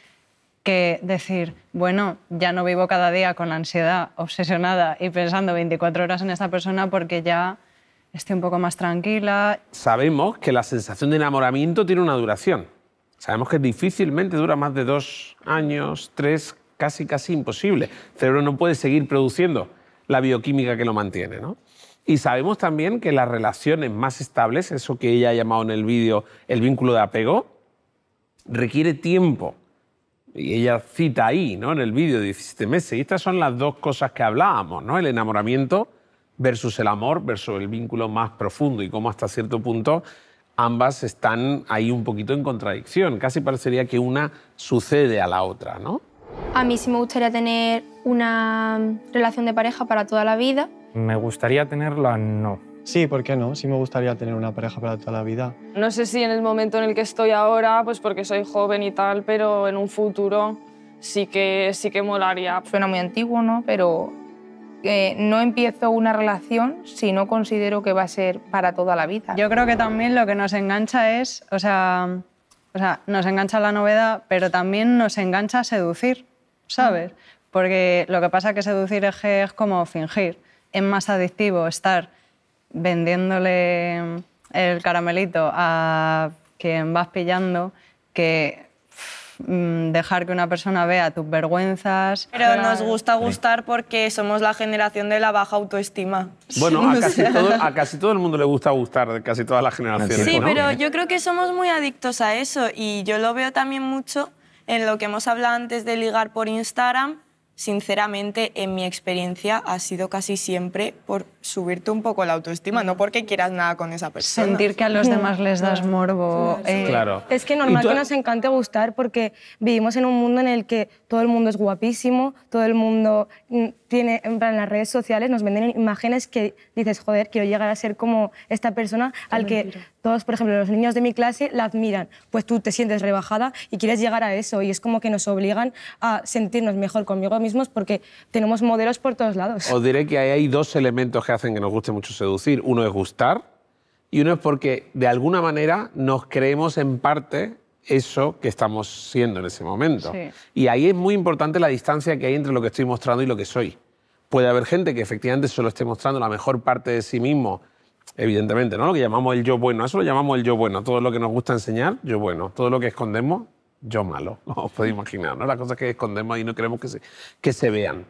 que decir, bueno, ya no vivo cada día con la ansiedad obsesionada y pensando 24 horas en esta persona porque ya estoy un poco más tranquila. Sabemos que la sensación de enamoramiento tiene una duración. Sabemos que difícilmente dura más de dos años, tres, casi, casi imposible. El cerebro no puede seguir produciendo la bioquímica que lo mantiene, ¿no? Y sabemos también que las relaciones más estables, eso que ella ha llamado en el vídeo el vínculo de apego, requiere tiempo y ella cita ahí, ¿no? En el vídeo, 17 meses. Y estas son las dos cosas que hablábamos, ¿no? El enamoramiento versus el amor, versus el vínculo más profundo y cómo hasta cierto punto ambas están ahí un poquito en contradicción. Casi parecería que una sucede a la otra, ¿no? A mí sí me gustaría tener una relación de pareja para toda la vida. Me gustaría tenerla, no. Sí, ¿por qué no? Sí me gustaría tener una pareja para toda la vida. No sé si en el momento en el que estoy ahora, pues porque soy joven y tal, pero en un futuro sí que, sí que molaría. Suena muy antiguo, ¿no? Pero eh, no empiezo una relación si no considero que va a ser para toda la vida. Yo creo que también lo que nos engancha es, o sea, nos engancha la novedad, pero también nos engancha seducir, ¿sabes? Mm. Porque lo que pasa que seducir es como fingir. Es más adictivo estar vendiéndole el caramelito a quien vas pillando que mm, dejar que una persona vea tus vergüenzas. Pero nos gusta gustar porque somos la generación de la baja autoestima. Bueno, <laughs> a casi, todo, el mundo le gusta gustar, de casi todas las generaciones. Sí, pero yo creo que somos muy adictos a eso y yo lo veo también mucho en lo que hemos hablado antes de ligar por Instagram. Sinceramente, en mi experiencia ha sido casi siempre por subirte un poco la autoestima, no porque quieras nada con esa persona. Sentir que a los demás les das morbo. Eh. Claro. Es que normal que nos encante gustar porque vivimos en un mundo en el que todo el mundo es guapísimo, todo el mundo mm, tiene, en las redes sociales nos venden imágenes que dices, joder, quiero llegar a ser como esta persona al que todos, por ejemplo, los niños de mi clase la admiran. Pues tú te sientes rebajada y quieres llegar a eso y es como que nos obligan a sentirnos mejor conmigo mismos porque tenemos modelos por todos lados. Os diré que ahí hay dos elementos que hacen que nos guste mucho seducir. Uno es gustar y uno es porque de alguna manera nos creemos en parte eso que estamos siendo en ese momento. Y ahí es muy importante la distancia que hay entre lo que estoy mostrando y lo que soy. Puede haber gente que efectivamente solo esté mostrando la mejor parte de sí mismo, evidentemente, ¿no? Lo que llamamos el yo bueno, eso lo llamamos el yo bueno. Todo lo que nos gusta enseñar, yo bueno. Todo lo que escondemos, yo malo. <laughs> os podéis imaginar, ¿no? Las cosas que escondemos y no queremos que que se vean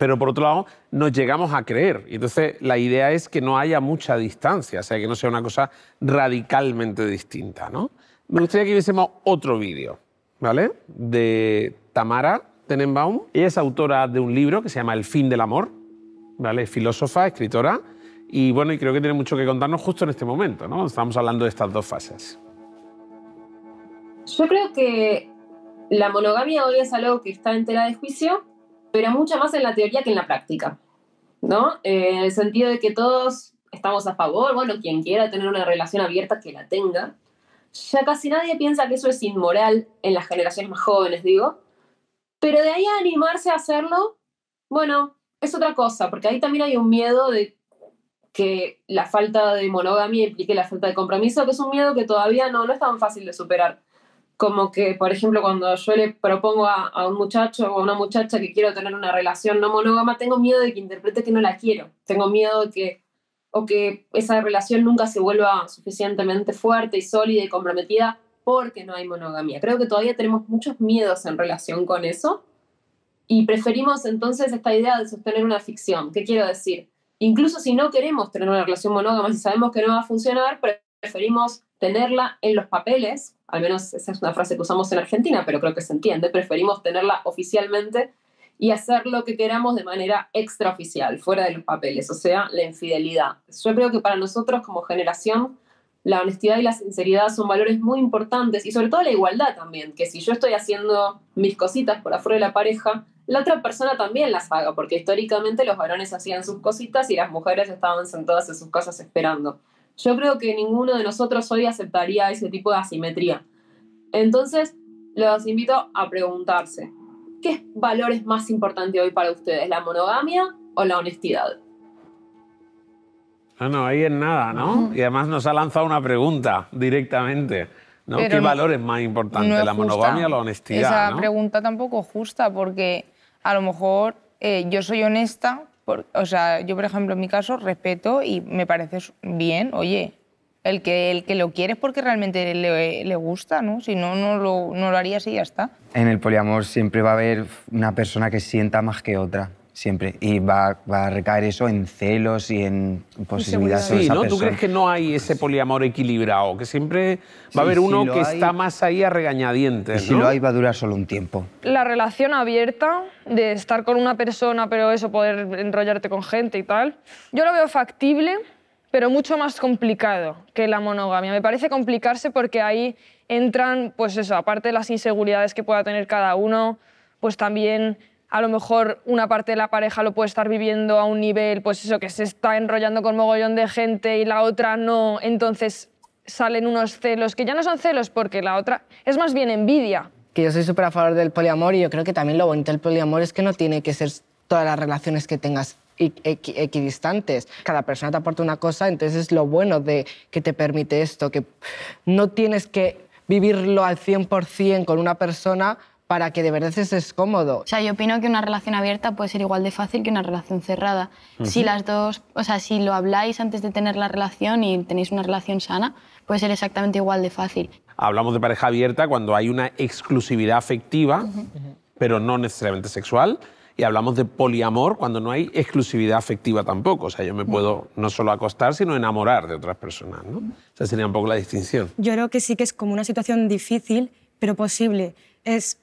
pero por otro lado nos llegamos a creer. Y entonces la idea es que no haya mucha distancia, o sea, que no sea una cosa radicalmente distinta, ¿no? Me gustaría que viésemos otro vídeo, ¿vale? De Tamara Tenenbaum. Ella es autora de un libro que se llama El fin del amor, ¿vale? Filósofa, escritora. Y bueno, y creo que tiene mucho que contarnos justo en este momento, ¿no? Estamos hablando de estas dos fases. Yo creo que la monogamia hoy es algo que está en tela de juicio pero mucho más en la teoría que en la práctica, ¿no? Eh, en el sentido de que todos estamos a favor, bueno, quien quiera tener una relación abierta, que la tenga. Ya casi nadie piensa que eso es inmoral en las generaciones más jóvenes, digo. Pero de ahí a animarse a hacerlo, bueno, es otra cosa, porque ahí también hay un miedo de que la falta de monogamia implique la falta de compromiso, que es un miedo que todavía no es tan fácil de superar como que, por ejemplo, cuando yo le propongo a, un muchacho o a una muchacha que quiero tener una relación no monógama, tengo miedo de que interprete que no la quiero, tengo miedo de que, o que esa relación nunca se vuelva suficientemente fuerte y sólida y comprometida porque no hay monogamia. Creo que todavía tenemos muchos miedos en relación con eso y preferimos entonces esta idea de sostener una ficción. ¿Qué quiero decir? Incluso si no queremos tener una relación monógama, si sabemos que no va a funcionar, preferimos tenerla en los papeles al menos esa es una frase que usamos en Argentina, pero creo que se entiende, preferimos tenerla oficialmente y hacer lo que queramos de manera extraoficial, fuera de los papeles, o sea, la infidelidad. Yo creo que para nosotros como generación, la honestidad y la sinceridad son valores muy importantes y sobre todo la igualdad también, que si yo estoy haciendo mis cositas por afuera de la pareja, la otra persona también las haga, porque históricamente los varones hacían sus cositas y las mujeres estaban sentadas en sus casas esperando yo creo que ninguno de nosotros hoy aceptaría ese tipo de asimetría. Entonces, los invito a preguntarse, ¿qué valor es más importante hoy para ustedes, la monogamia o la honestidad? Ah, no, ahí es nada, ¿no? Y además nos ha lanzado una pregunta directamente. ¿no? ¿Qué valor es más importante, la monogamia o la honestidad? Esa pregunta tampoco es justa porque a lo mejor eh, yo soy honesta o sea, yo, por ejemplo, en mi caso, respeto y me parece bien, oye, el que, el que lo quiere es porque realmente le, gusta, ¿no? Si no, no lo, no lo harías y ya está. En el poliamor siempre va a haber una persona que sienta más que otra. Siempre. Y va, a recaer eso en celos y en posibilidades. sí, ¿no? ¿Tú crees que no hay pues ese poliamor equilibrado? Que siempre va a haber uno que está más ahí a regañadientes. Y si lo hay, va a durar solo un tiempo. La relación abierta, de estar con una persona, pero eso, poder enrollarte con gente y tal, yo lo veo factible, pero mucho más complicado que la monogamia. Me parece complicarse porque ahí entran, pues eso, aparte de las inseguridades que pueda tener cada uno, pues también a lo mejor una parte de la pareja lo puede estar viviendo a un nivel, pues eso, que se está enrollando con mogollón de gente y la otra no, entonces salen unos celos, que ya no son celos porque la otra es más bien envidia. Que yo soy súper a favor del poliamor y yo creo que también lo bonito del poliamor es que no tiene que ser todas las relaciones que tengas equidistantes. Cada persona te aporta una cosa, entonces es lo bueno de que te permite esto, que no tienes que vivirlo al 100% con una persona para que de verdad estés cómodo. O sea, yo opino que una relación abierta puede ser igual de fácil que una relación cerrada. Si las dos, o sea, si lo habláis antes de tener la relación y tenéis una relación sana, puede ser exactamente igual de fácil. Hablamos de pareja abierta cuando hay una exclusividad afectiva, pero no necesariamente sexual. Y hablamos de poliamor cuando no hay exclusividad afectiva tampoco. O sea, yo me puedo no solo acostar, sino enamorar de otras personas. ¿no? O Esa sería un poco la distinción. Yo creo que sí que es como una situación difícil, pero posible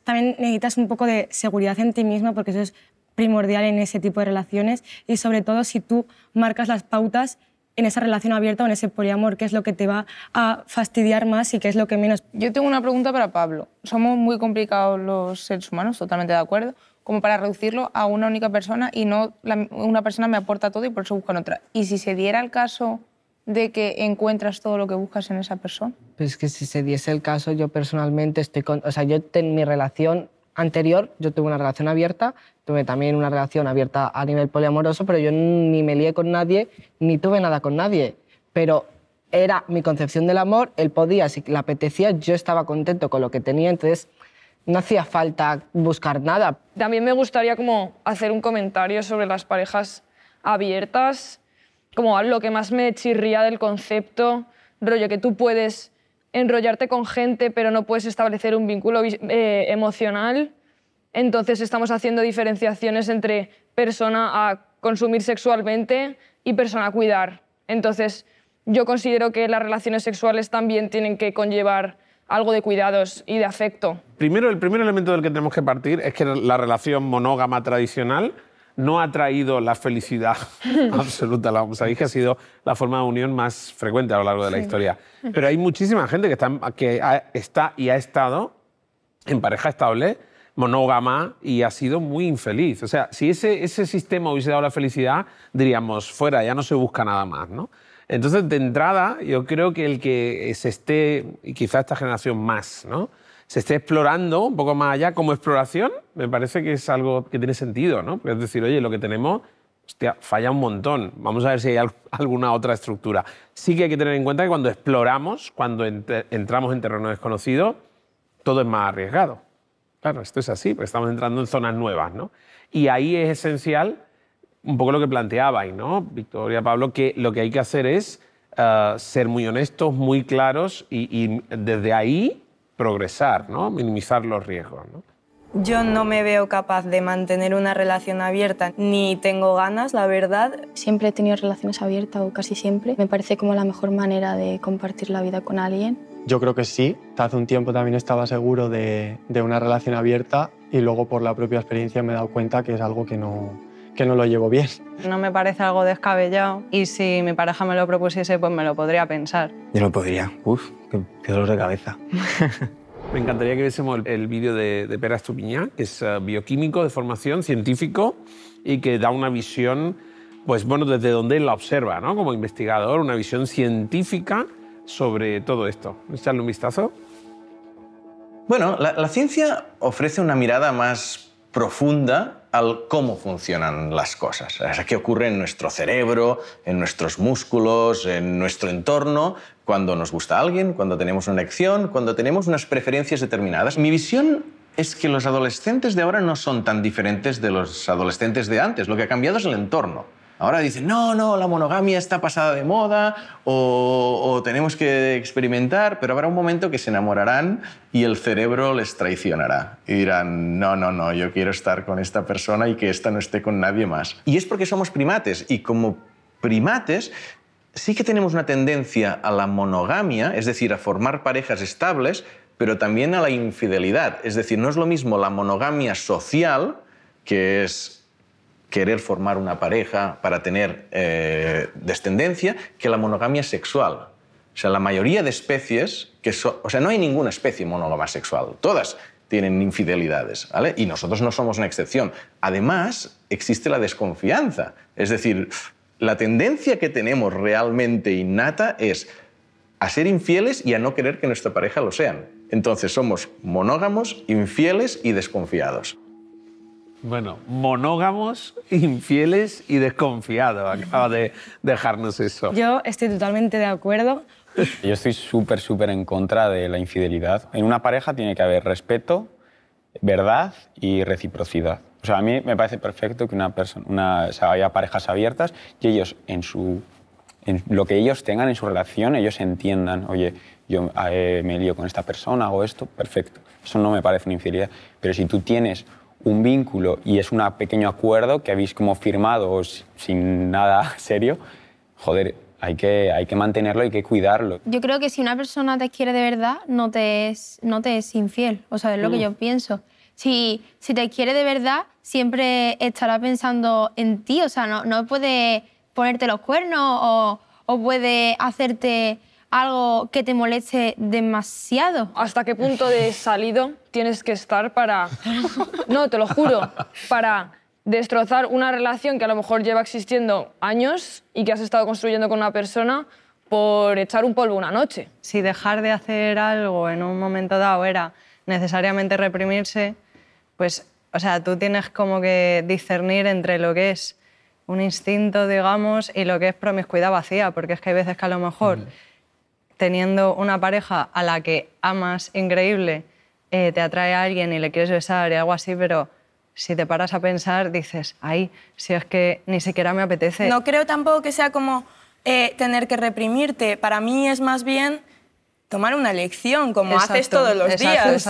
también necesitas un poco de seguridad en ti misma porque eso es primordial en ese tipo de relaciones y sobre todo si tú marcas las pautas en esa relación abierta o en ese poliamor, qué es lo que te va a fastidiar más y qué es lo que menos. Yo tengo una pregunta para Pablo. Somos muy complicados los seres humanos, totalmente de acuerdo, como para reducirlo a una única persona y no una persona me aporta todo y por eso buscan otra. Y si se diera el caso de que encuentras todo lo que buscas en esa persona? Pues que si se diese el caso, yo personalmente estoy con... O sea, yo en mi relación anterior, yo tuve una relación abierta, tuve también una relación abierta a nivel poliamoroso, pero yo ni me lié con nadie, ni tuve nada con nadie. Pero era mi concepción del amor, él podía, si le apetecía, yo estaba contento con lo que tenía, entonces no hacía falta buscar nada. También me gustaría como hacer un comentario sobre las parejas abiertas como lo que más me chirría del concepto, rollo que tú puedes enrollarte con gente pero no puedes establecer un vínculo eh, emocional. Entonces estamos haciendo diferenciaciones entre persona a consumir sexualmente y persona a cuidar. Entonces yo considero que las relaciones sexuales también tienen que conllevar algo de cuidados y de afecto. Primero, el primer elemento del que tenemos que partir es que la relación monógama tradicional no ha traído la felicidad <laughs> absoluta Sabéis que ha sido la forma de unión más frecuente a lo largo de la historia. Pero hay muchísima gente que está, y ha estado en pareja estable, monógama, y ha sido muy infeliz. O sea, si ese, ese sistema hubiese dado la felicidad, diríamos, fuera, ya no se busca nada más, Entonces, de entrada, yo creo que el que se esté, y quizá esta generación más, ¿no? se esté explorando un poco más allá como exploración, me parece que es algo que tiene sentido, ¿no? es decir, oye, lo que tenemos hostia, falla un montón. Vamos a ver si hay <laughs> alguna otra estructura. Sí que hay que tener en cuenta que cuando exploramos, cuando entramos en terreno desconocido, todo es más arriesgado. Claro, esto es así, porque estamos entrando en zonas nuevas, ¿no? Y ahí es esencial un poco lo que planteabais, ¿no? Victoria, Pablo, que lo que hay que hacer es eh, ser muy honestos, muy claros y desde ahí progresar, ¿no? minimizar los riesgos. ¿no? Yo no me veo capaz de mantener una relación abierta, ni tengo ganas, la verdad. Siempre he tenido relaciones abiertas, o casi siempre. Me parece como la mejor manera de compartir la vida con alguien. Yo creo que sí. Hace un tiempo también estaba seguro de, de una relación abierta y luego por la propia experiencia me he dado cuenta que es algo que no, que no lo llevo bien. No me parece algo descabellado y si mi pareja me lo propusiese, pues me lo podría pensar. Yo lo podría. Uf, qué, dolor de cabeza. <laughs> me encantaría que viésemos el, vídeo de, de que es eh, bioquímico de formación, científico y que da una visión, pues bueno, desde donde él la observa, ¿no? Como investigador, una visión científica sobre todo esto. Echarle un vistazo. Bueno, la, la ciencia ofrece una mirada más profunda al cómo funcionan las cosas, a qué ocurre en nuestro cerebro, en nuestros músculos, en nuestro entorno, cuando nos gusta alguien, cuando tenemos una elección, cuando tenemos unas preferencias determinadas. Mi visión es que los adolescentes de ahora no son tan diferentes de los adolescentes de antes, lo que ha cambiado es el entorno. Ahora dicen, no, no, la monogamia está pasada de moda o, tenemos que experimentar, pero habrá un momento que se enamorarán y el cerebro les traicionará y dirán, no, no, no, yo quiero estar con esta persona y que esta no esté con nadie más. Y es porque somos primates y como primates sí que tenemos una tendencia a la monogamia, es decir, a formar parejas estables, pero también a la infidelidad. Es decir, no es lo mismo la monogamia social, que es querer formar una pareja para tener eh, descendencia que la monogamia sexual. O sea, la mayoría de especies, que o sea, no hay ninguna especie monógama sexual, todas tienen infidelidades, ¿vale? Y nosotros no somos una excepción. Además, existe la desconfianza, es decir, la tendencia que tenemos realmente innata es a ser infieles y a no querer que nuestra pareja lo sean. Entonces somos monógamos, infieles y desconfiados. Bueno, monógamos, <laughs> infieles y desconfiados. Acaba <laughs> de dejarnos eso. Yo estoy totalmente de acuerdo. Yo estoy súper, súper en contra de la infidelidad. En una pareja tiene que haber respeto, verdad y reciprocidad. O sea, a mí me parece perfecto que una persona, una, sea, haya parejas abiertas y ellos en su en lo que ellos tengan en su relación, ellos entiendan, oye, yo eh, me lío con esta persona, hago esto, perfecto. Eso no me parece una infidelidad. Pero si tú tienes un vínculo y es un pequeño acuerdo que habéis como firmado sin nada <laughs> serio, joder, hay que, hay que mantenerlo, hay que cuidarlo. Yo creo que si una persona te quiere de verdad, no te es, no te es infiel, o sea, es lo que mm. yo pienso. Si, si te quiere de verdad, siempre estará pensando en ti, o sea, no, puede ponerte los cuernos o, o puede hacerte algo que te moleste demasiado. ¿Hasta qué punto de salido tienes que estar para... No, te lo juro, para destrozar una relación que a lo mejor lleva existiendo años y que has estado construyendo con una persona por echar un polvo una noche. Si dejar de hacer algo en un momento dado era necesariamente reprimirse, pues, o sea, tú tienes como que discernir entre lo que es un instinto, digamos, y lo que es promiscuidad vacía, porque es que hay veces que a lo mejor teniendo una pareja a la que amas increíble, eh, te atrae a alguien y le quieres besar y algo así, pero si te paras a pensar, dices, ay, si es que ni siquiera me apetece. No creo tampoco que sea como eh, tener que reprimirte. Para mí es más bien tomar una lección, como haces todos los días.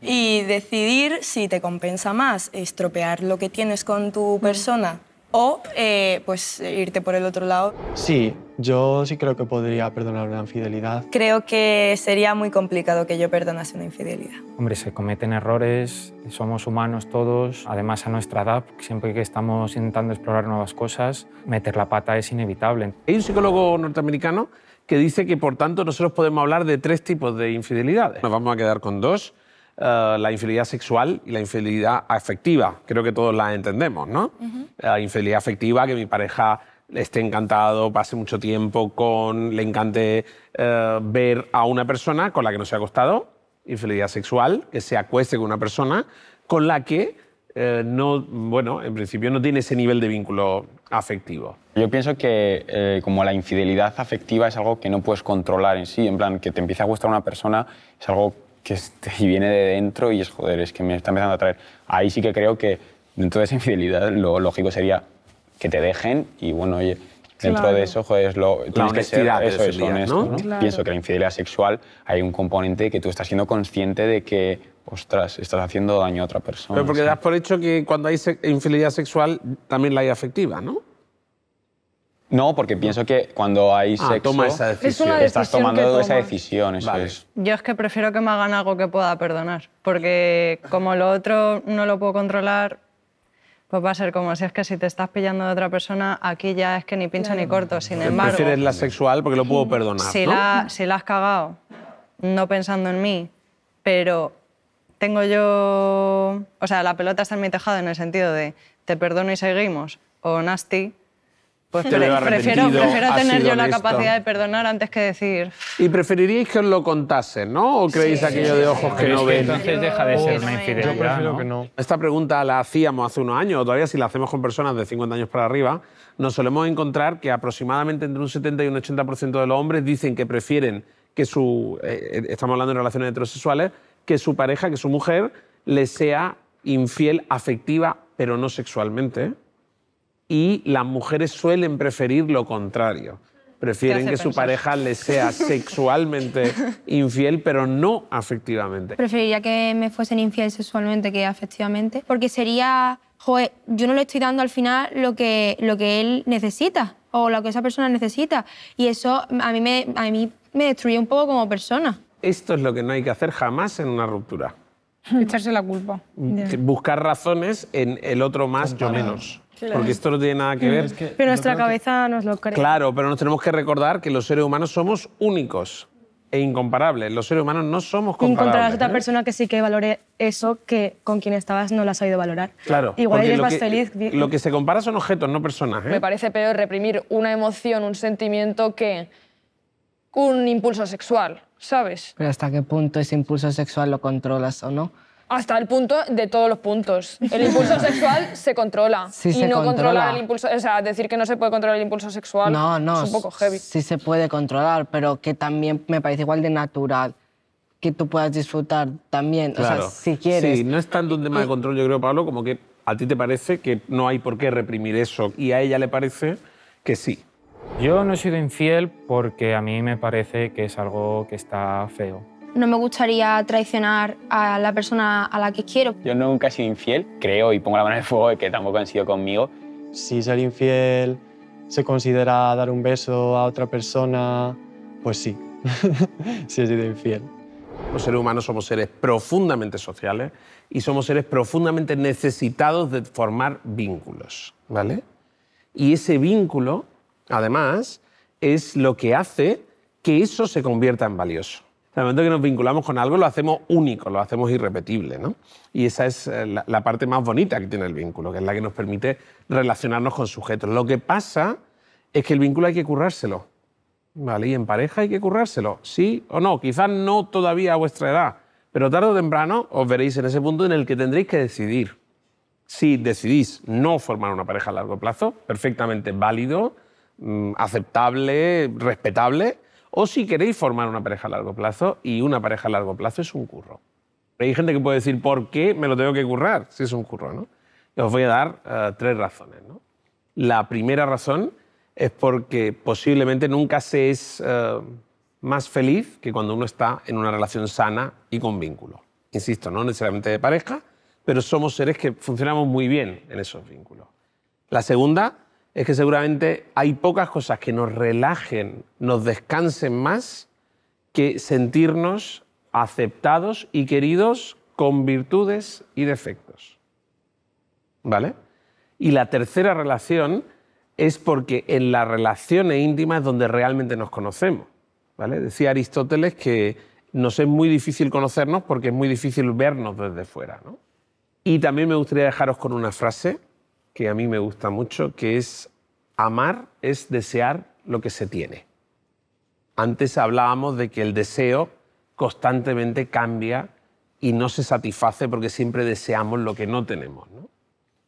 Y decidir si te compensa más estropear lo que tienes con tu mm. persona o eh, pues irte por el otro lado. Sí, yo sí creo que podría perdonar una infidelidad. Creo que sería muy complicado que yo perdonase una infidelidad. Hombre, se cometen errores, somos humanos todos, además a nuestra edad, siempre que estamos intentando explorar nuevas cosas, meter la pata es inevitable. Hay un psicólogo norteamericano que dice que, por tanto, nosotros podemos hablar de tres tipos de infidelidades. Nos vamos a quedar con dos, eh, la infidelidad sexual y la infidelidad afectiva. Creo que todos la entendemos, ¿no? La infidelidad afectiva, que mi pareja esté encantado, pase mucho tiempo con, le encante eh, ver a una persona con la que no se ha acostado, infidelidad sexual, que se acueste con una persona con la que eh, no, bueno, en principio no tiene ese nivel de vínculo afectivo. Yo pienso que eh, como la infidelidad afectiva es algo que no puedes controlar en sí, en plan, que te empieza a gustar una persona es algo que este, <laughs> viene de dentro y es joder, es que me está empezando a atraer. Ahí sí que creo que dentro de esa infidelidad lo lógico sería que te dejen y bueno, oye, dentro de eso, joder, es lo, tienes que ser eso, es honesto. Pienso que la infidelidad sexual hay un componente que tú estás siendo consciente de que, ostras, estás haciendo daño a otra persona. Pero porque das por hecho que cuando hay infidelidad sexual también la hay afectiva, ¿no? No, porque pienso que cuando hay ah, sexo, toma esa decisión. estás tomando esa decisión. Eso es. Yo es que prefiero que me hagan algo que pueda perdonar, porque como lo otro no lo puedo controlar, pues va a ser como si es que si te estás pillando de otra persona, aquí ya es que ni pincho ni corto. Sin embargo. Prefieres la sexual porque lo puedo mm, perdonar. Si, ¿no? la, si la has cagado, no pensando en mí, pero tengo yo. O sea, la pelota está en mi tejado en el sentido de te perdono y seguimos, o nasty, prefiero, prefiero tener yo la capacidad de perdonar antes que decir. ¿Y preferiríais que os lo contasen, no? ¿O creéis aquello de ojos que no ven? Entonces deja de ser una Yo prefiero que no. Esta pregunta la hacíamos hace unos años, todavía si la hacemos con personas de 50 años para arriba, nos solemos encontrar que aproximadamente entre un 70 y un 80% de los hombres dicen que prefieren que su. Eh, eh, estamos hablando de relaciones heterosexuales, que su pareja, que su mujer, le sea infiel afectiva, pero no sexualmente. ¿eh? y las mujeres suelen preferir lo contrario. Prefieren que su pareja les sea <laughs> sexualmente infiel, pero no afectivamente. Preferiría que me fuesen infiel sexualmente que afectivamente, porque sería, joder, yo no le estoy dando al final lo que, lo que él necesita o lo que esa persona necesita. Y eso a mí me, a mí me destruye un poco como persona. Esto es lo que no hay que hacer jamás en una ruptura. Echarse la culpa. Buscar razones en el otro más o menos. Porque esto no tiene nada que mm. ver. pero nuestra cabeza nos lo cree. Claro, pero nos tenemos que recordar que los seres humanos somos únicos e incomparables. Los seres humanos no somos comparables. Encontrarás otra persona que sí que valore eso que con quien estabas no la has oído valorar. Claro. Igual eres más feliz. Lo que se compara son objetos, no personas. ¿eh? Me parece peor reprimir una emoción, un sentimiento que un impulso sexual, ¿sabes? Pero hasta qué punto ese impulso sexual lo controlas o no. Hasta el punto de todos los puntos. El impulso <laughs> sexual se controla. Sí y no controla. el impulso. decir que no se puede controlar el impulso sexual es un poco heavy. Sí se puede controlar, pero que también me parece igual de natural que tú puedas disfrutar también. O sea, si quieres. Sí, no es tanto un tema de control, yo creo, Pablo, como que a ti te parece que no hay por qué reprimir eso y a ella le parece que sí. Yo no he sido infiel porque a mí me parece que es algo que está feo no me gustaría traicionar a la persona a la que quiero. Yo nunca he sido infiel, creo, y pongo la mano en el fuego de que tampoco han sido conmigo. Si ser infiel se considera dar un beso a otra persona, pues sí, sí <laughs> he sido infiel. Los seres humanos somos seres profundamente sociales y somos seres profundamente necesitados de formar vínculos, ¿vale? Y ese vínculo, además, es lo que hace que eso se convierta en valioso el momento que nos vinculamos con algo, lo hacemos único, lo hacemos irrepetible. Y esa es eh, la, parte más bonita que tiene el vínculo, que es la que nos permite relacionarnos con sujetos. Lo que pasa es que el vínculo hay que currárselo. ¿vale? Y en pareja hay que currárselo, sí o no. Quizás no todavía a vuestra edad, pero tarde o temprano os veréis en ese punto en el que tendréis que decidir. Si decidís no formar una pareja a largo plazo, perfectamente válido, mm, aceptable, respetable, o si queréis formar una pareja a largo plazo, y una pareja a largo plazo es un curro. Hay gente que puede decir, ¿por qué me lo tengo que currar si es un curro? ¿no? os voy a dar eh, tres razones. La primera razón es porque posiblemente nunca se es eh, más feliz que cuando uno está en una relación sana y con vínculo. Insisto, no necesariamente de pareja, pero somos seres que funcionamos muy bien en esos vínculos. La segunda es que seguramente hay pocas cosas que nos relajen, nos descansen más que sentirnos aceptados y queridos con virtudes y defectos. ¿Vale? Y la tercera relación es porque en las relaciones íntimas es donde realmente nos conocemos. ¿Vale? Decía Aristóteles que nos es muy difícil conocernos porque es muy difícil vernos desde fuera. Y también me gustaría dejaros con una frase que a mí me gusta mucho, que es amar es desear lo que se tiene. Antes hablábamos de que el deseo constantemente cambia y no se satisface porque siempre deseamos lo que no tenemos.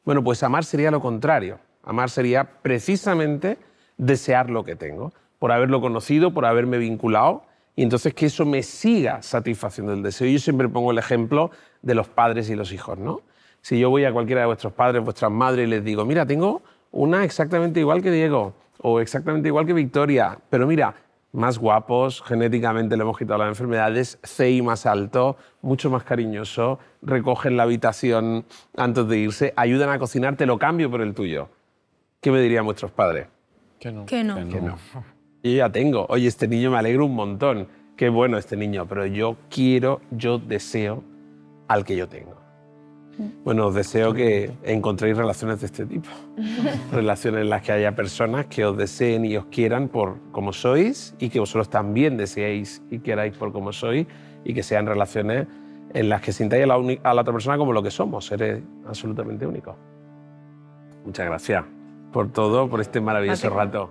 Bueno, pues amar sería lo contrario. Amar sería precisamente desear lo que tengo, por haberlo conocido, por haberme vinculado, y entonces que eso me siga satisfaciendo el deseo. Yo siempre pongo el ejemplo de los padres y los hijos, ¿no? Si yo voy a cualquiera de vuestros padres, vuestras madres y les digo, mira, tengo una exactamente igual que Diego o exactamente igual que Victoria, pero mira, más guapos, genéticamente le hemos quitado las enfermedades, CI más alto, mucho más cariñoso, recogen la habitación antes de irse, ayudan a cocinar, te lo cambio por el tuyo. ¿Qué me dirían vuestros padres? Que no. Que no. Que Yo ya tengo, oye, este niño me alegro un montón, qué bueno este niño, pero yo quiero, yo deseo al que yo tengo. Bueno, os deseo que encontréis relaciones de este tipo. <laughs> relaciones en las que haya personas que os deseen y os quieran por como sois y que vosotros también deseéis y queráis por como sois y que sean relaciones en las que sintáis a la, a la otra persona como lo que somos, seres absolutamente únicos. Muchas gracias por todo, por este maravilloso rato.